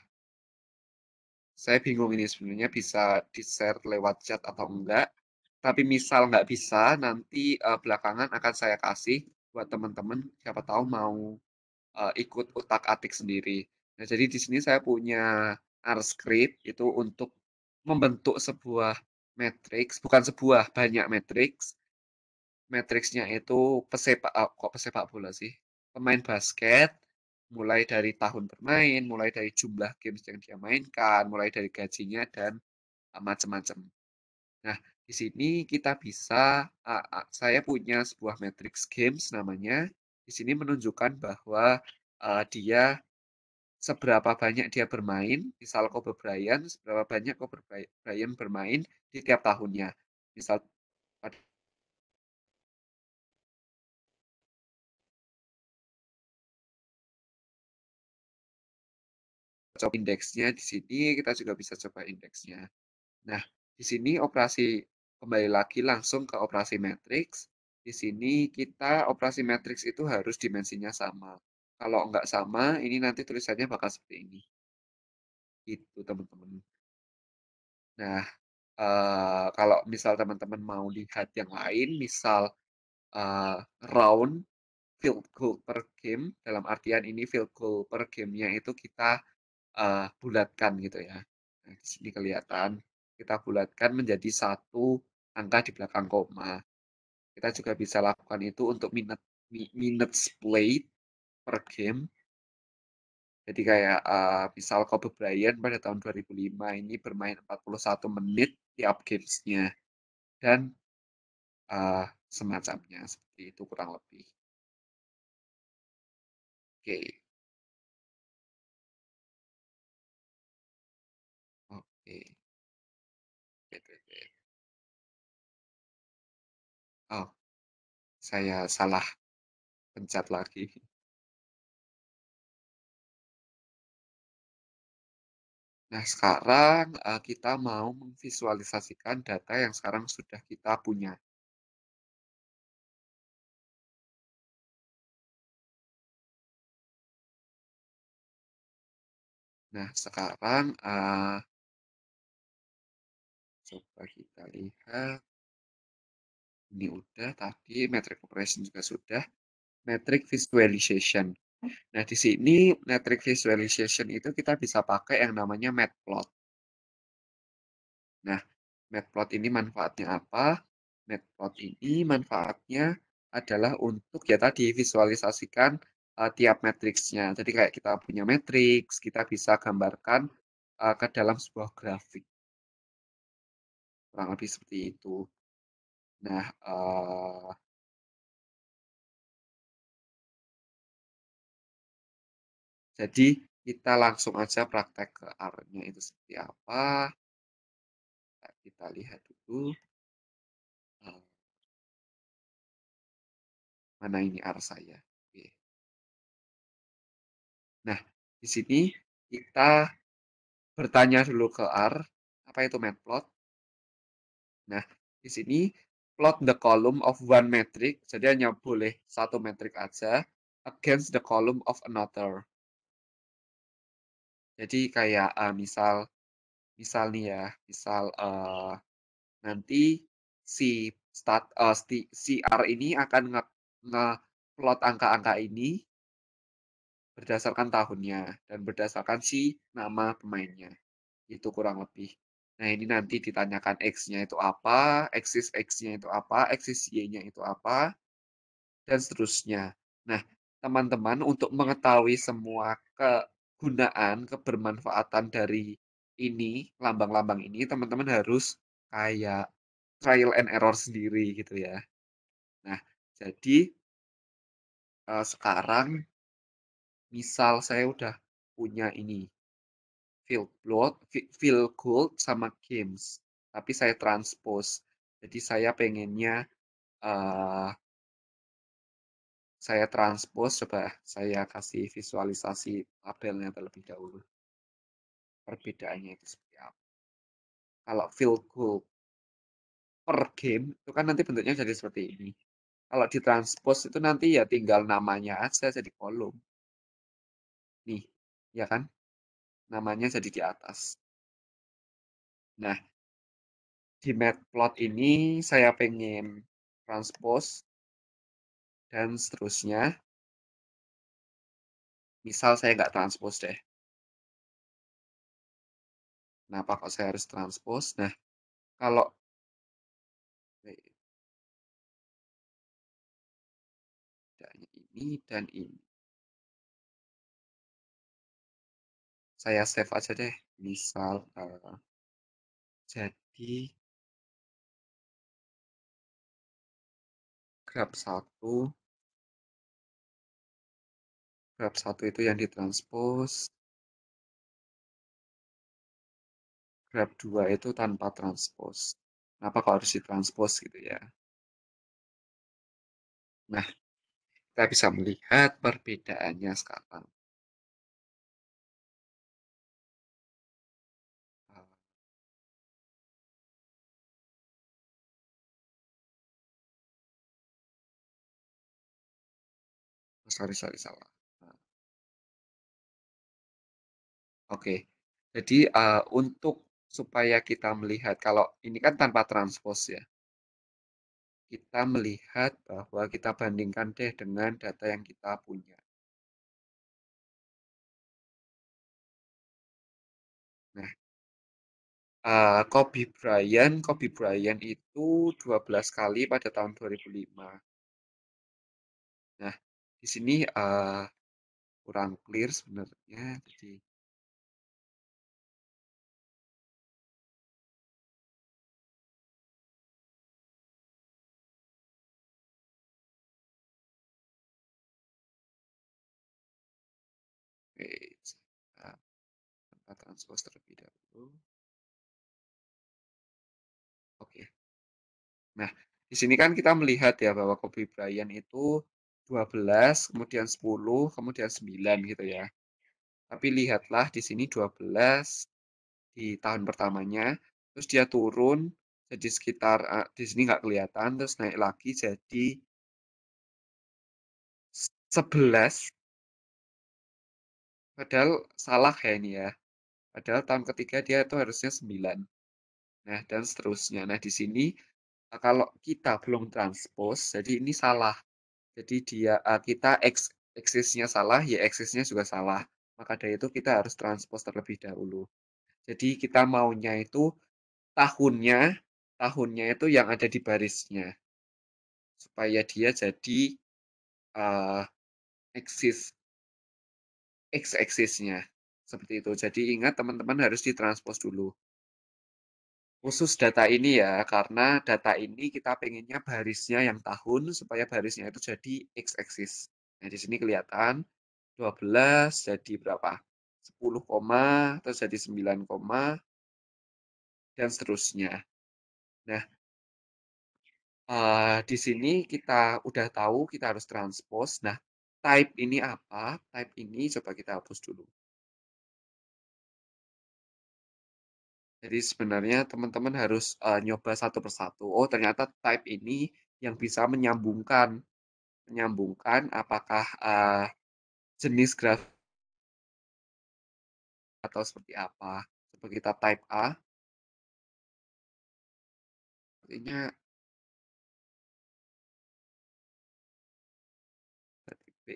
saya bingung ini sebenarnya bisa di-share lewat chat atau enggak. Tapi misal nggak bisa, nanti uh, belakangan akan saya kasih buat teman-teman siapa tahu mau uh, ikut otak atik sendiri. Nah, jadi di sini saya punya R script itu untuk membentuk sebuah matrix, bukan sebuah banyak matrix matriksnya itu pesepak oh, kok pesepak bola sih pemain basket mulai dari tahun bermain mulai dari jumlah games yang dia mainkan mulai dari gajinya dan uh, eh, macam-macam nah di sini kita bisa uh, uh, saya punya sebuah matriks games namanya di sini menunjukkan bahwa uh, dia seberapa banyak dia bermain misal Kobe Bryant seberapa banyak Kobe Bryant bermain di tiap tahunnya misal coba indeksnya di sini, kita juga bisa coba indeksnya. Nah, di sini operasi kembali lagi langsung ke operasi matriks. Di sini kita operasi matriks itu harus dimensinya sama. Kalau enggak sama, ini nanti tulisannya bakal seperti ini. Itu teman-teman. Nah, uh, kalau misal teman-teman mau lihat yang lain, misal uh, round field goal per game, dalam artian ini field goal per gamenya itu kita uh, bulatkan gitu ya. Nah, di sini kelihatan, kita bulatkan menjadi satu angka di belakang koma. Kita juga bisa lakukan itu untuk minute minutes played per game. Jadi kayak, uh, misal Kobe Bryant pada tahun 2005 ini bermain 41 menit tiap gamesnya dan, uh, semacamnya, seperti itu kurang lebih. Oke. Oh, saya salah pencet lagi. Nah, sekarang eh, kita mau memvisualisasikan data yang sekarang sudah kita punya. Nah, sekarang uh, coba kita lihat ini udah tadi metric operation juga sudah metric visualization nah di sini metric visualization itu kita bisa pakai yang namanya matplot nah matplot ini manfaatnya apa matplot ini manfaatnya adalah untuk ya tadi visualisasikan uh, tiap matriksnya. Jadi kayak kita punya matriks, kita bisa gambarkan uh, ke dalam sebuah grafik kurang lebih seperti itu. Nah, uh, Jadi, kita langsung aja praktek ke r nya itu seperti apa. Nah, kita lihat dulu. Eh Mana ini R saya? Oke. Nah, di sini kita bertanya dulu ke R apa itu matplotlib. Nah, di sini plot the column of one metric, jadi hanya boleh satu metric aja, against the column of another. Jadi kayak uh, misal, misal nih ya, misal uh, nanti si start uh, si, si R ini akan nge, nge plot angka-angka ini berdasarkan tahunnya dan berdasarkan si nama pemainnya. Itu kurang lebih. Nah, ini nanti ditanyakan X-nya itu apa, eksis X-nya itu apa, eksis Y-nya itu apa, dan seterusnya. Nah, teman-teman untuk mengetahui semua kegunaan, kebermanfaatan dari ini, lambang-lambang ini, teman-teman harus kayak trial and error sendiri gitu ya. Nah, jadi eh, sekarang misal saya udah punya ini, Field plot, field goal sama games, Tapi saya transpose. Jadi saya pengennya uh, saya transpose coba saya kasih visualisasi tabelnya terlebih dahulu. Perbedaannya itu seperti apa. Kalau Field goal per game itu kan nanti bentuknya jadi seperti ini. Kalau di transpose itu nanti ya tinggal namanya aja jadi kolom. Nih, ya kan? namanya jadi di atas. Nah, di matplot ini saya pengen transpose dan seterusnya. Misal saya nggak transpose deh. Kenapa kok saya harus transpose? Nah, kalau ini dan ini saya save aja deh misal uh, jadi grab satu, grab satu itu yang ditranspose grab 2 itu tanpa transpose kenapa kalau harus ditranspose gitu ya nah kita bisa melihat perbedaannya sekarang sorry sorry salah nah. Oke, jadi uh, untuk supaya kita melihat kalau ini kan tanpa transpose ya, kita melihat bahwa kita bandingkan deh dengan data yang kita punya. Nah, uh, Kobe Bryant, Kobe Bryant itu 12 kali pada tahun 2005. Nah, di sini, uh, kurang clear sebenarnya, jadi Oke, Kita transpose terlebih dahulu. Oke. Nah, di sini kan kita melihat ya bahwa Kobe Bryant itu 12, kemudian 10, kemudian 9 gitu ya. Tapi lihatlah di sini 12 di tahun pertamanya, terus dia turun jadi sekitar eh, di sini nggak kelihatan, terus naik lagi jadi 11. Padahal salah ya ini ya. Padahal tahun ketiga dia itu harusnya 9. Nah, dan seterusnya. Nah, di sini eh, kalau kita belum transpose, jadi ini salah. Jadi dia uh, kita x eksisnya salah, y ya eksisnya juga salah. Maka dari itu kita harus transpose terlebih dahulu. Jadi kita maunya itu tahunnya, tahunnya itu yang ada di barisnya. Supaya dia jadi uh, eksis x-eksisnya. Seperti itu. Jadi ingat teman-teman harus ditranspose dulu. Khusus data ini ya, karena data ini kita pengennya barisnya yang tahun, supaya barisnya itu jadi x-axis. Nah, di sini kelihatan 12 jadi berapa? 10, terus jadi 9, dan seterusnya. Nah, uh, di sini kita udah tahu kita harus transpose. Nah, type ini apa? Type ini coba kita hapus dulu. Jadi sebenarnya teman-teman harus, uh, nyoba satu persatu, oh ternyata type ini yang bisa menyambungkan, menyambungkan apakah, uh, jenis graf atau seperti apa. Coba kita type A. Sepertinya Berarti B.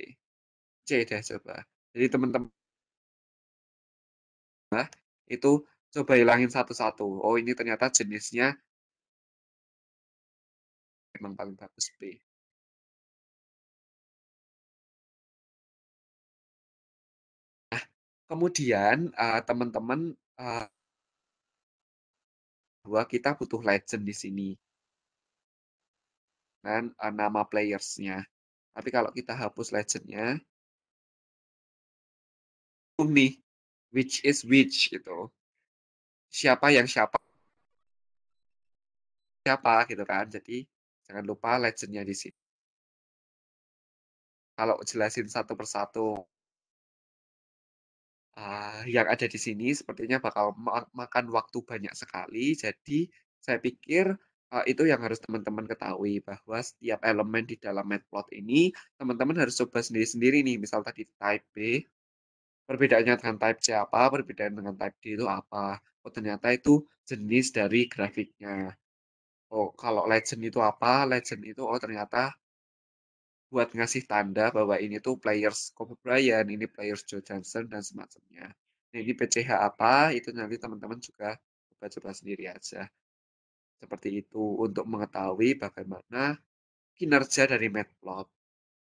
C deh coba. Jadi teman teman nah, itu coba hilangin satu-satu. Oh, ini ternyata jenisnya memang paling bagus B. Nah, kemudian eh, teman-teman uh, uh, kita butuh legend di sini dan uh, nama playersnya. Tapi kalau kita hapus legendnya, nih, which is which gitu siapa yang siapa siapa gitu kan. Jadi jangan lupa legendnya di sini. Kalau jelasin satu persatu uh, yang ada di sini sepertinya bakal ma makan waktu banyak sekali. Jadi saya pikir uh, itu yang harus teman-teman ketahui bahwa setiap elemen di dalam matplot ini teman-teman harus coba sendiri-sendiri nih. Misal tadi type B, perbedaannya dengan type C apa, perbedaan dengan type D itu apa. Oh, ternyata itu jenis dari grafiknya. Oh, kalau legend itu apa? Legend itu, oh ternyata buat ngasih tanda bahwa ini tuh players Kobe Bryant, ini players Joe Johnson, dan semacamnya. Nah, ini PCH apa, itu nanti teman-teman juga coba-coba sendiri aja. Seperti itu untuk mengetahui bagaimana kinerja dari matplot.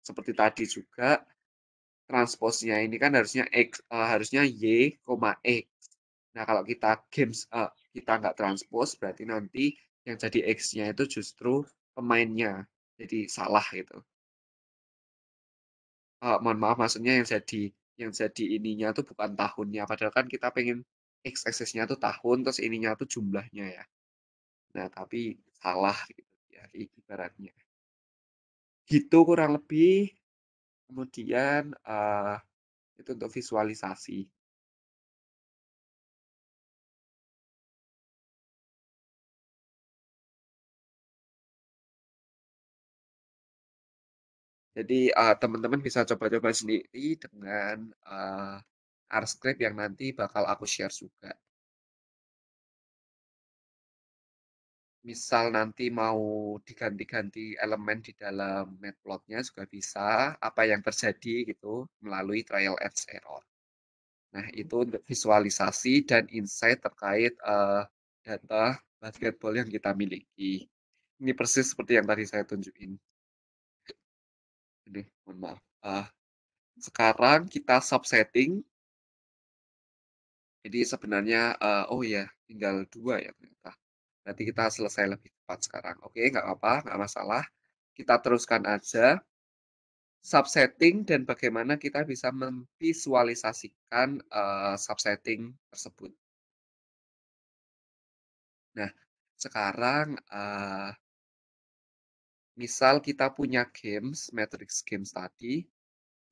Seperti tadi juga, transposnya ini kan harusnya X, uh, harusnya Y, E. Nah, kalau kita games uh, kita nggak transpose, berarti nanti yang jadi X-nya itu justru pemainnya. Jadi salah gitu. Uh, mohon maaf, maksudnya yang jadi yang jadi ininya itu bukan tahunnya. Padahal kan kita pengen x axis-nya itu tahun, terus ininya itu jumlahnya ya. Nah, tapi salah gitu ya ibaratnya. Gitu kurang lebih. Kemudian uh, itu untuk visualisasi. Jadi uh, teman-teman bisa coba-coba sendiri dengan uh, eh, R-script yang nanti bakal aku share juga. Misal nanti mau diganti-ganti elemen di dalam matplotnya juga bisa, apa yang terjadi gitu melalui trial and error. Nah itu untuk visualisasi dan insight terkait uh, data basketball yang kita miliki. Ini persis seperti yang tadi saya tunjukin. Ini, mohon maaf. Uh, sekarang kita subsetting. Jadi sebenarnya, uh, oh ya, tinggal dua ya ternyata. Nanti kita selesai lebih cepat sekarang. Oke, nggak apa-apa, nggak masalah. Kita teruskan aja. Subsetting dan bagaimana kita bisa memvisualisasikan uh, subsetting tersebut. Nah, sekarang uh, Misal kita punya games, matrix games tadi,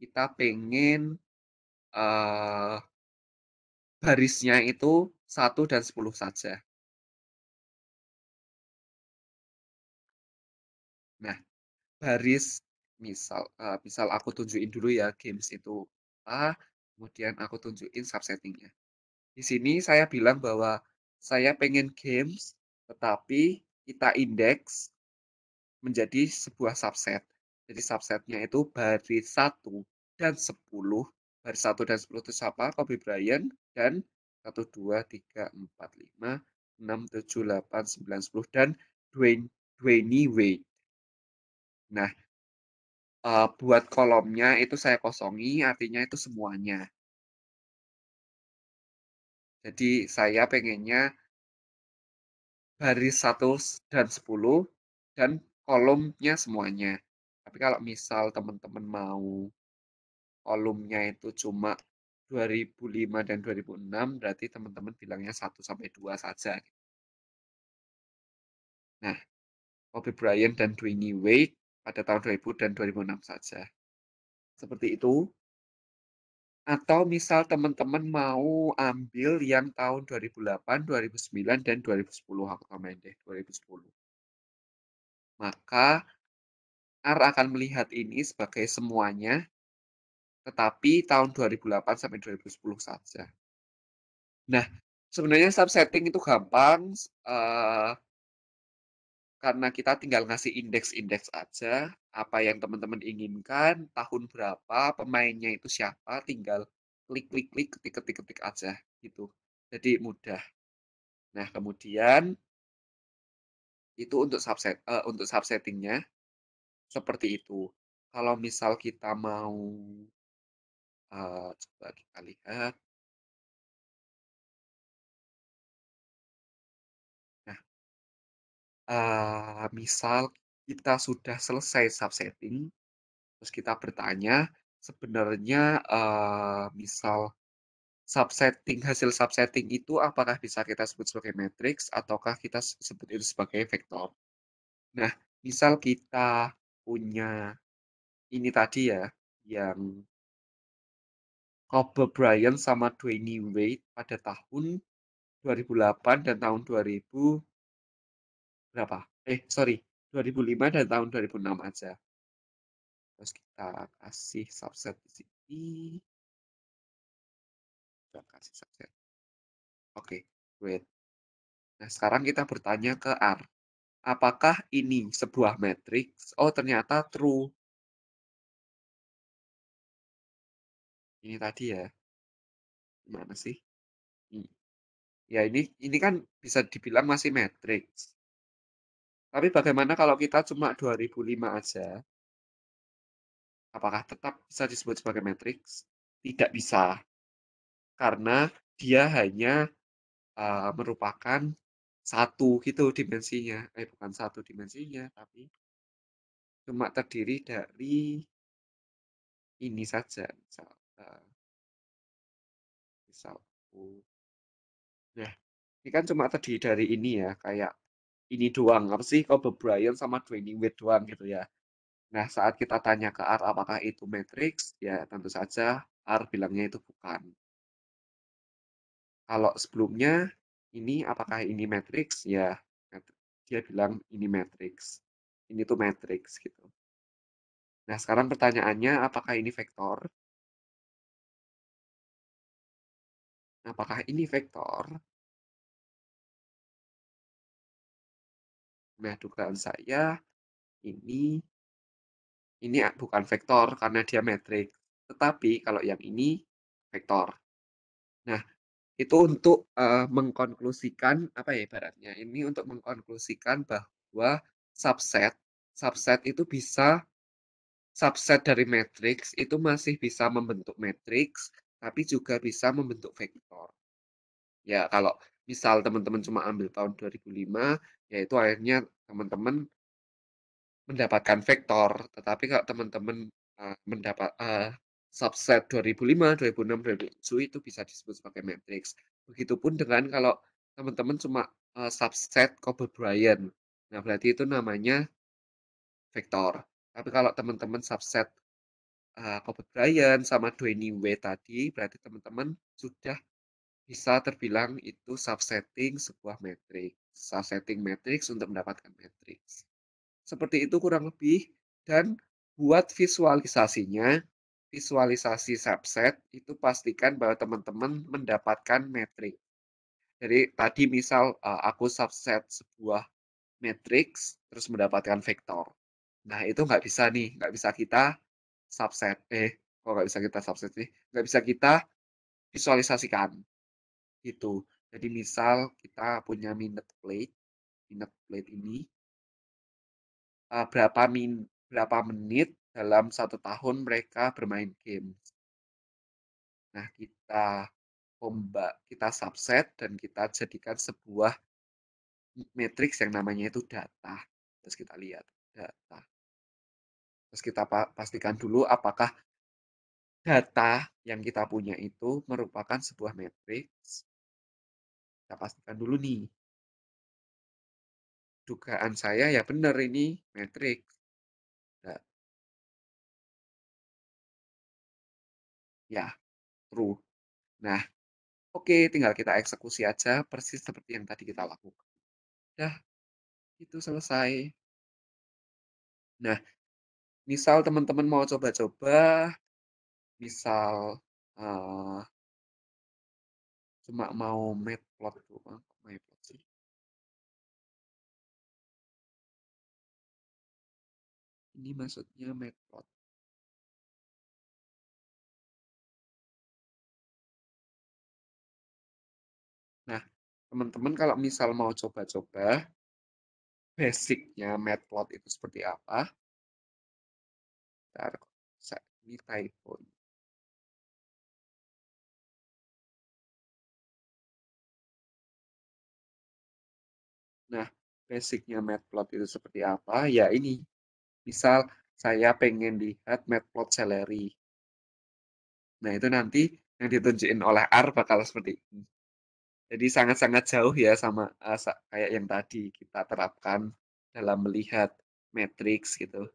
kita pengen uh, barisnya itu satu dan 10 saja. Nah, baris misal uh, misal aku tunjukin dulu ya games itu A, kemudian aku tunjukin subsettingnya. Di sini saya bilang bahwa saya pengen games, tetapi kita indeks menjadi sebuah subset. Jadi subsetnya itu baris 1 dan 10. Baris 1 dan 10 itu siapa? Kobe Bryant dan 1, 2, 3, 4, 5, 6, 7, 8, 9, 10, dan Dwayne, Dwayne Wade. Nah, uh, buat kolomnya itu saya kosongi, artinya itu semuanya. Jadi saya pengennya baris 1 dan 10 dan kolomnya semuanya. Tapi kalau misal teman-teman mau kolomnya itu cuma 2005 dan 2006, berarti teman-teman bilangnya 1 sampai 2 saja. Gitu. Nah, Kobe Bryant dan Dwayne Wade pada tahun 2000 dan 2006 saja. Seperti itu. Atau misal teman-teman mau ambil yang tahun 2008, 2009, dan 2010. Aku tambahin deh, 2010. Maka R akan melihat ini sebagai semuanya, tetapi tahun 2008 sampai 2010 saja. Nah, sebenarnya subsetting itu gampang uh, karena kita tinggal ngasih indeks-indeks aja apa yang teman-teman inginkan, tahun berapa, pemainnya itu siapa, tinggal klik-klik-klik, ketik-ketik-ketik aja gitu. Jadi mudah. Nah, kemudian itu untuk subset uh, untuk subsettingnya seperti itu. Kalau misal kita mau uh, coba kita lihat. Nah. uh, misal kita sudah selesai subsetting, terus kita bertanya, sebenarnya, uh, misal subsetting hasil subsetting itu apakah bisa kita sebut sebagai matriks ataukah kita sebut itu sebagai vektor. Nah, misal kita punya ini tadi ya yang Kobe Bryant sama Dwayne Wade pada tahun 2008 dan tahun 2000 berapa? Eh, sorry, 2005 dan tahun 2006 aja. Terus kita kasih subset di sini. Terima kasih saja. Oke, wait. Nah, sekarang kita bertanya ke R. Apakah ini sebuah matriks? Oh, ternyata true. Ini tadi ya. Mana sih? Hmm. Ya, ini ini kan bisa dibilang masih matriks. Tapi bagaimana kalau kita cuma 2005 aja? Apakah tetap bisa disebut sebagai matriks? Tidak bisa karena dia hanya uh, merupakan satu gitu dimensinya, eh, bukan satu dimensinya, tapi cuma terdiri dari ini saja, misal, Misal Nah, ini kan cuma terdiri dari ini ya, kayak ini doang, apa sih, Kobe Brian sama Dwayne Wade doang gitu ya. Nah, saat kita tanya ke R apakah itu matrix, ya tentu saja R bilangnya itu bukan. Kalau sebelumnya, ini apakah ini matriks? Ya, dia bilang ini matriks. Ini tuh matriks gitu. Nah, sekarang pertanyaannya apakah ini vektor? Apakah ini vektor? Nah, dugaan saya ini ini bukan vektor karena dia metrik, tetapi kalau yang ini vektor. Nah, itu untuk, uh, mengkonklusikan apa ya ibaratnya, ini untuk mengkonklusikan bahwa subset subset itu bisa subset dari matriks itu masih bisa membentuk matriks, tapi juga bisa membentuk vektor. Ya kalau misal teman-teman cuma ambil tahun 2005, ya itu akhirnya teman-teman mendapatkan vektor, tetapi kalau teman-teman, uh, mendapat uh, subset 2005, 2006, 2007 itu bisa disebut sebagai matrix. Begitupun dengan kalau teman-teman cuma uh, subset Kobe Bryant. Nah, berarti itu namanya vektor. Tapi kalau teman-teman subset uh, eh, Kobe Bryant sama Dwayne Wade tadi, berarti teman-teman sudah bisa terbilang itu subsetting sebuah matrix. Subsetting matrix untuk mendapatkan matrix. Seperti itu kurang lebih. Dan buat visualisasinya, visualisasi subset itu pastikan bahwa teman-teman mendapatkan metrik. Jadi tadi misal eh, aku subset sebuah matrix terus mendapatkan vektor. Nah itu nggak bisa nih, nggak bisa kita subset. Eh, kok nggak bisa kita subset nih? Nggak bisa kita visualisasikan. itu. Jadi misal kita punya minute plate, minute plate ini eh, berapa min berapa menit dalam satu tahun mereka bermain game. Nah, kita ombak, kita subset, dan kita jadikan sebuah matrix yang namanya itu data. Terus kita lihat data. Terus kita pastikan dulu apakah data yang kita punya itu merupakan sebuah matrix. Kita pastikan dulu nih dugaan saya ya benar ini matrix. Ya, true. Nah, oke tinggal kita eksekusi aja persis seperti yang tadi kita lakukan. Dah, itu selesai. Nah, misal teman-teman mau coba-coba, misal uh, cuma mau matplot doang, eh, kok sih? Ini maksudnya matplot. teman-teman kalau misal mau coba-coba basicnya matplot itu seperti apa Bentar, saya ini typo Nah, basicnya matplot itu seperti apa? Ya ini, misal saya pengen lihat matplot salary. Nah, itu nanti yang ditunjukin oleh R bakal seperti ini. Jadi sangat-sangat jauh ya sama uh, kayak yang tadi kita terapkan dalam melihat matriks gitu.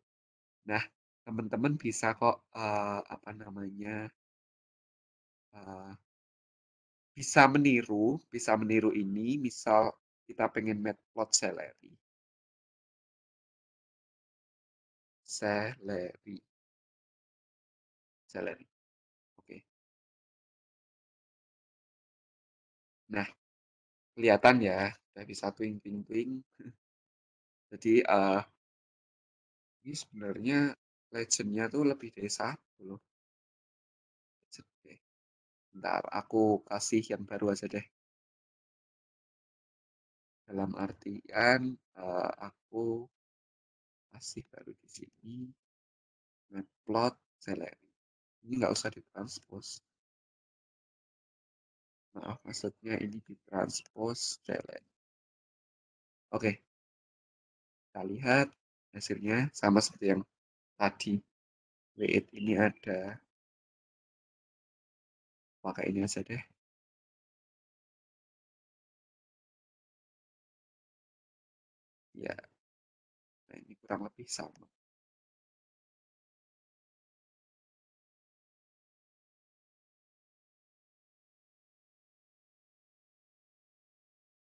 Nah, teman-teman bisa kok uh, apa namanya uh, bisa meniru, bisa meniru ini. Misal kita pengen matplot salary, salary, salary. Nah, kelihatan ya, udah bisa twing-twing-twing. Jadi, uh, ini sebenarnya legendnya nya tuh lebih dari satu loh. Bentar, aku kasih yang baru aja deh. Dalam artian, uh, aku kasih baru di sini, plot selenium. Ini nggak usah ditranspose. Maaf, maksudnya ini di transpose CLN. Oke. Kita lihat hasilnya sama seperti yang tadi. W8 ini ada. Pakai ini aja deh. Ya. Nah, ini kurang lebih sama.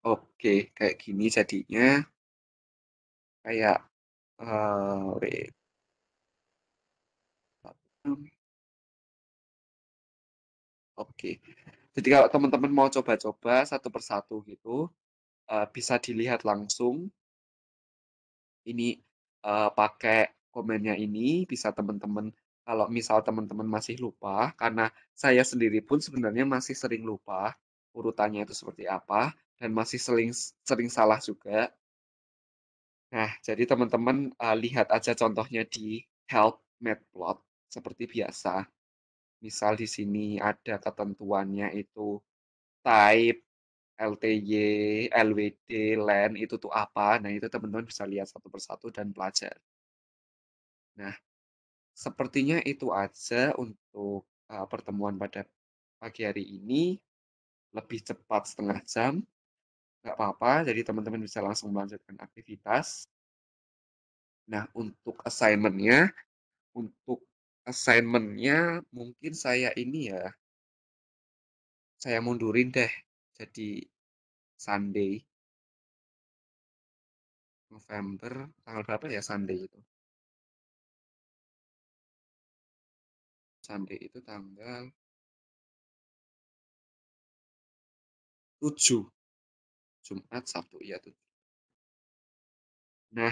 Oke, kayak gini jadinya. Kayak, uh, eh, wait. Oke. Jadi kalau teman-teman mau coba-coba satu persatu gitu, uh, bisa dilihat langsung. Ini, uh, pakai komennya ini bisa teman-teman kalau misal teman-teman masih lupa, karena saya sendiri pun sebenarnya masih sering lupa, urutannya itu seperti apa dan masih sering sering salah juga. Nah, jadi teman-teman uh, lihat aja contohnya di help matplot seperti biasa. Misal di sini ada ketentuannya itu type LTY, LWD, LAN itu tuh apa? Nah, itu teman-teman bisa lihat satu persatu dan pelajar. Nah, sepertinya itu aja untuk uh, pertemuan pada pagi hari ini. Lebih cepat setengah jam, nggak apa-apa. Jadi teman-teman bisa langsung melanjutkan aktivitas. Nah, untuk assignment-nya, untuk assignment-nya mungkin saya ini ya, saya mundurin deh. Jadi Sunday, November, tanggal berapa ya Sunday itu? Sunday itu tanggal 7 Jumat, Sabtu iya tuh. Nah,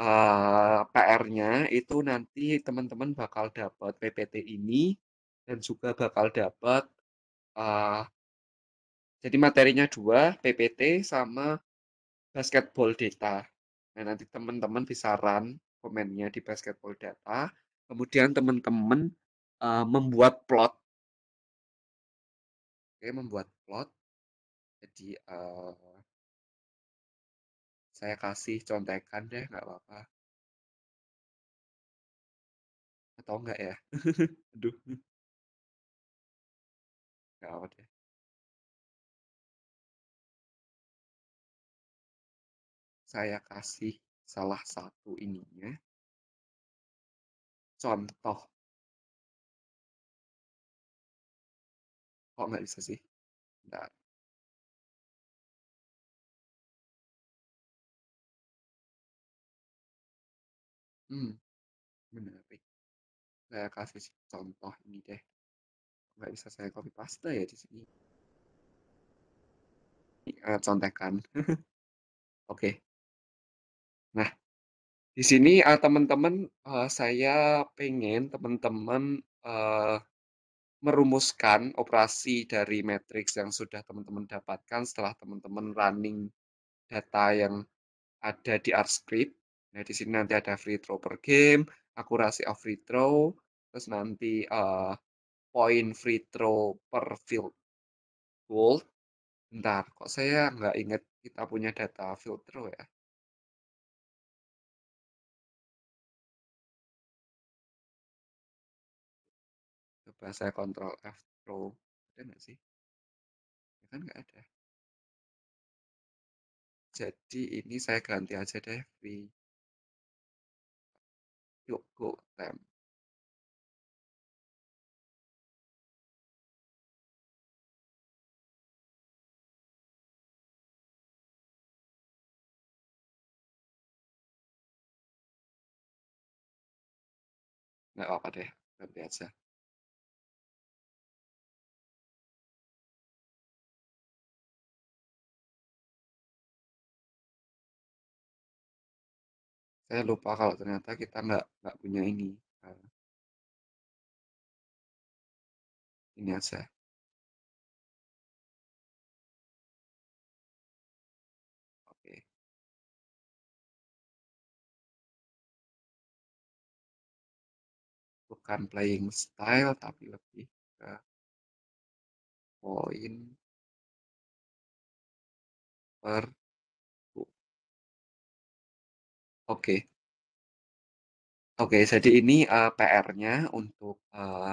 uh, PR-nya itu nanti teman-teman bakal dapat PPT ini dan juga bakal dapat uh, jadi materinya dua, PPT sama basketball data. Nah, nanti teman-teman bisa run komennya di basketball data. Kemudian teman-teman uh, membuat plot. Oke, membuat plot. Jadi uh, saya kasih contekan deh, nggak apa-apa. Atau enggak ya? Aduh. Nggak apa deh. Saya kasih salah satu ininya. Contoh. Kok nggak bisa sih? Bentar. Hmm, menarik. Saya kasih contoh ini deh. Nggak bisa saya copy paste ya di sini. Eee, eh, contekan. Oke. Nah, di sini, eee, eh, teman-teman, uh, saya pengen teman-teman, uh, merumuskan operasi dari matriks yang sudah teman-teman dapatkan setelah teman-teman running data yang ada di R script. Nah, di sini nanti ada free throw per game, akurasi of free throw, terus nanti uh, eh, poin free throw per field goal. Bentar, kok saya nggak inget kita punya data field throw ya? Coba saya kontrol F throw. Ada nggak sih? Ya kan nggak ada. Jadi ini saya ganti aja deh free ยก ệ u cựu làm ไม่ออกประเทศแบบเดียดซะ Saya lupa kalau ternyata kita nggak nggak punya ini, eh, Ini aja. Oke. Bukan playing style, tapi lebih ke poin per Oke. Oke, jadi ini, uh, PR-nya untuk, uh,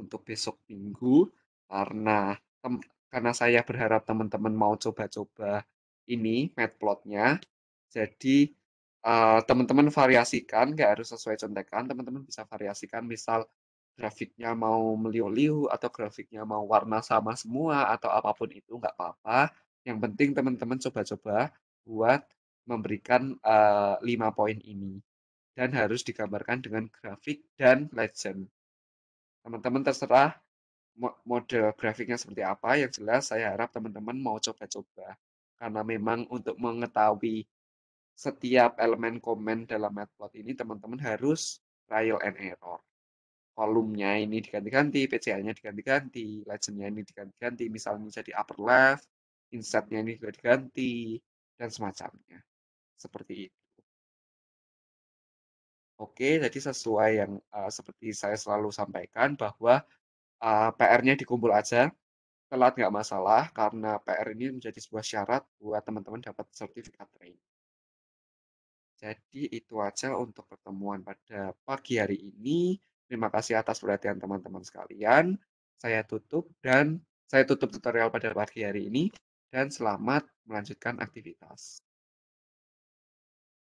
untuk besok Minggu karena tem karena saya berharap teman-teman mau coba-coba ini matplotlib Jadi, teman teman-teman variasikan, nggak harus sesuai contekan, teman-teman bisa variasikan misal grafiknya mau meliuk liu atau grafiknya mau warna sama semua atau apapun itu nggak apa-apa, yang penting teman-teman coba-coba buat memberikan uh, eh, 5 poin ini dan harus digambarkan dengan grafik dan legend. Teman-teman terserah model grafiknya seperti apa, yang jelas saya harap teman-teman mau coba-coba karena memang untuk mengetahui setiap elemen komen dalam matplot ini teman-teman harus trial and error. Kolumnya ini diganti-ganti, PCL-nya diganti-ganti, legend-nya ini diganti-ganti, misalnya di upper left, inset-nya ini juga diganti, dan semacamnya seperti itu. Oke, jadi sesuai yang uh, seperti saya selalu sampaikan bahwa, uh, eh, PR-nya dikumpul aja, telat nggak masalah karena PR ini menjadi sebuah syarat buat teman-teman dapat sertifikat training. Jadi itu aja untuk pertemuan pada pagi hari ini. Terima kasih atas perhatian teman-teman sekalian. Saya tutup dan saya tutup tutorial pada pagi hari ini dan selamat melanjutkan aktivitas.